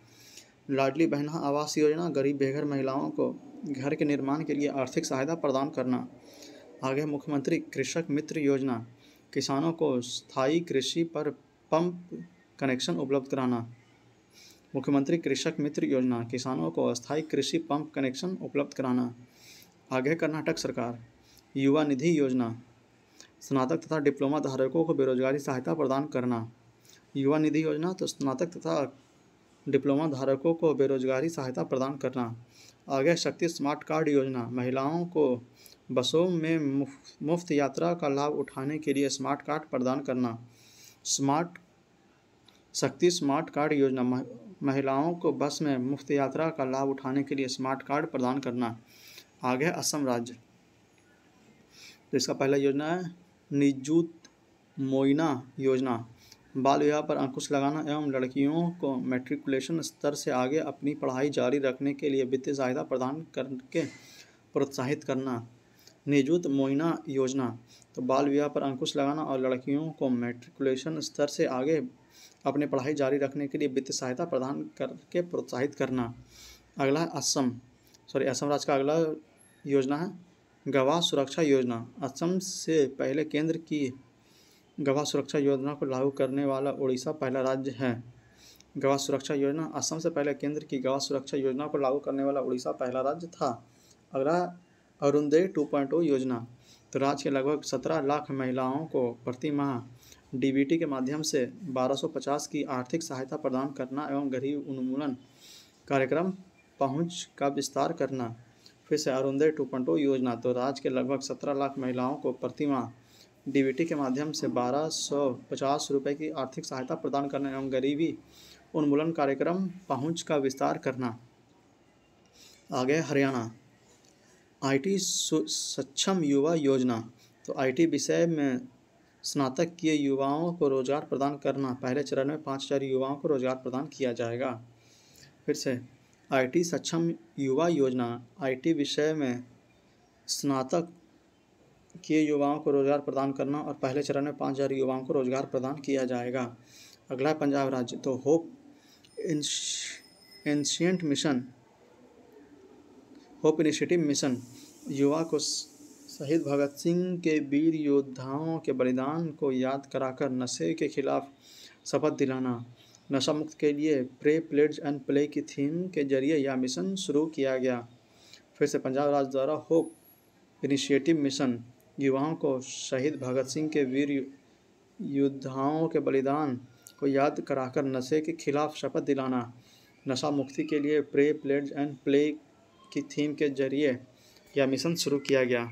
[SPEAKER 1] लाडली बहना आवास योजना गरीब बेघर महिलाओं को घर के निर्माण के लिए आर्थिक सहायता प्रदान करना आगे मुख्यमंत्री कृषक मित्र योजना किसानों को स्थायी कृषि पर पंप कनेक्शन उपलब्ध कराना मुख्यमंत्री कृषक मित्र योजना किसानों को अस्थायी कृषि पंप कनेक्शन उपलब्ध कराना आगे कर्नाटक सरकार युवा निधि योजना स्नातक तथा डिप्लोमा धारकों को बेरोजगारी सहायता प्रदान करना युवा निधि योजना तो स्नातक तथा डिप्लोमा धारकों को बेरोजगारी सहायता प्रदान करना आगे शक्ति स्मार्ट कार्ड योजना महिलाओं को बसों में मुफ्त यात्रा का लाभ उठाने के लिए स्मार्ट कार्ड प्रदान करना स्मार्ट शक्ति स्मार्ट कार्ड योजना महिलाओं को बस में मुफ्त यात्रा का लाभ उठाने के लिए स्मार्ट कार्ड प्रदान करना आगे असम राज्य तो इसका पहला योजना है निजूत मोइना योजना बाल विवाह पर अंकुश लगाना एवं लड़कियों को मेट्रिकुलेशन स्तर से आगे अपनी पढ़ाई जारी रखने के लिए वित्तीय सहायता प्रदान करके प्रोत्साहित करना निजूत मोइना योजना तो बाल विवाह पर अंकुश लगाना और लड़कियों को मेट्रिकुलेशन स्तर से आगे अपनी पढ़ाई जारी रखने के लिए वित्तीय सहायता प्रदान करके प्रोत्साहित करना अगला असम सॉरी असम राज्य का अगला योजना है गवाह सुरक्षा योजना असम से पहले केंद्र की गवाह सुरक्षा योजना को लागू करने वाला उड़ीसा पहला राज्य है गवाह सुरक्षा योजना असम से पहले केंद्र की गवाह सुरक्षा योजना को लागू करने वाला उड़ीसा पहला राज्य था अगला अरुणदेय टू योजना तो राज्य के लगभग सत्रह लाख महिलाओं को प्रति माह डीबीटी के माध्यम से 1250 की आर्थिक सहायता प्रदान करना एवं गरीब उन्मूलन कार्यक्रम पहुंच का विस्तार करना फिर से अरुणोदय टू पॉइंट योजना तो राज्य के लगभग सत्रह लाख महिलाओं को प्रतिमाह डीबीटी के माध्यम से बारह सौ पचास रुपये की आर्थिक सहायता प्रदान करना एवं गरीबी उन्मूलन कार्यक्रम पहुंच का विस्तार करना आगे हरियाणा आईटी सक्षम युवा योजना तो आईटी विषय में स्नातक किए युवाओं को रोजगार प्रदान करना पहले चरण में पाँच हज़ार युवाओं को रोजगार प्रदान किया जाएगा फिर से आईटी सक्षम युवा योजना आईटी विषय में स्नातक किए युवाओं को रोजगार प्रदान करना और पहले चरण में पाँच हज़ार युवाओं को रोजगार प्रदान किया जाएगा अगला पंजाब राज्य तो hope ancient mission hope initiative mission Yuva को शहीद भगत सिंह के वीर योद्धाओं के बलिदान को याद कराकर नशे के खिलाफ शपथ दिलाना नशा मुक्त के लिए प्रे प्लेट्स एंड प्ले की थीम के जरिए यह मिशन शुरू किया गया फिर से पंजाब राज्य द्वारा होप इनिशिएटिव मिशन युवाओं को शहीद भगत सिंह के वीर योद्धाओं के बलिदान को याद कराकर नशे के खिलाफ शपथ दिलाना नशा मुक्ति के लिए प्रे प्लेट्स एंड प्ले की थीम के जरिए यह मिशन शुरू किया गया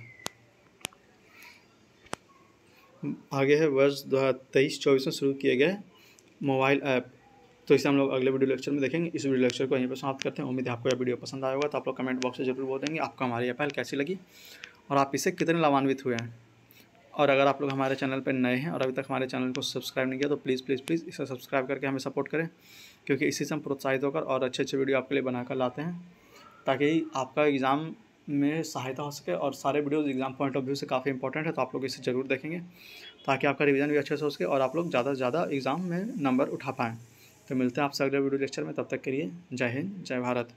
[SPEAKER 1] आगे है वर्ष दो हज़ार तेईस चौबीस में शुरू किए गए मोबाइल ऐप तो इसे हम लोग अगले वीडियो लेक्चर में देखेंगे इस वीडियो लेक्चर को यहीं पर समाप्त करते हैं उम्मीद है आपको यह वीडियो पसंद आएगा तो आप लोग कमेंट बॉक्स में जरूर बोल देंगे आपको हमारी यह पहल कैसी लगी और आप इसे कितने लाभान्वित हुए हैं और अगर आप लोग हमारे चैनल पर नए हैं और अभी तक हमारे चैनल को सब्सक्राइब नहीं किया तो प्लीज़ प्लीज़ प्लीज़ इसे सब्सक्राइब करके हमें सपोर्ट करें क्योंकि इसी से हम प्रोत्साहित होकर और अच्छे अच्छे वीडियो आपके लिए बनाकर लाते हैं ताकि आपका एग्ज़ाम में सहायता हो सके और सारे videos exam point of view से काफ़ी इंपॉर्टेंट है तो आप लोग इसे ज़रूर देखेंगे ताकि आपका रिवीजन भी अच्छे से हो सके और आप लोग ज़्यादा से ज़्यादा एग्ज़ाम में नंबर उठा पाएँ तो मिलते हैं आपसे अगले वीडियो लेक्चर में तब तक के लिए जय हिंद जय भारत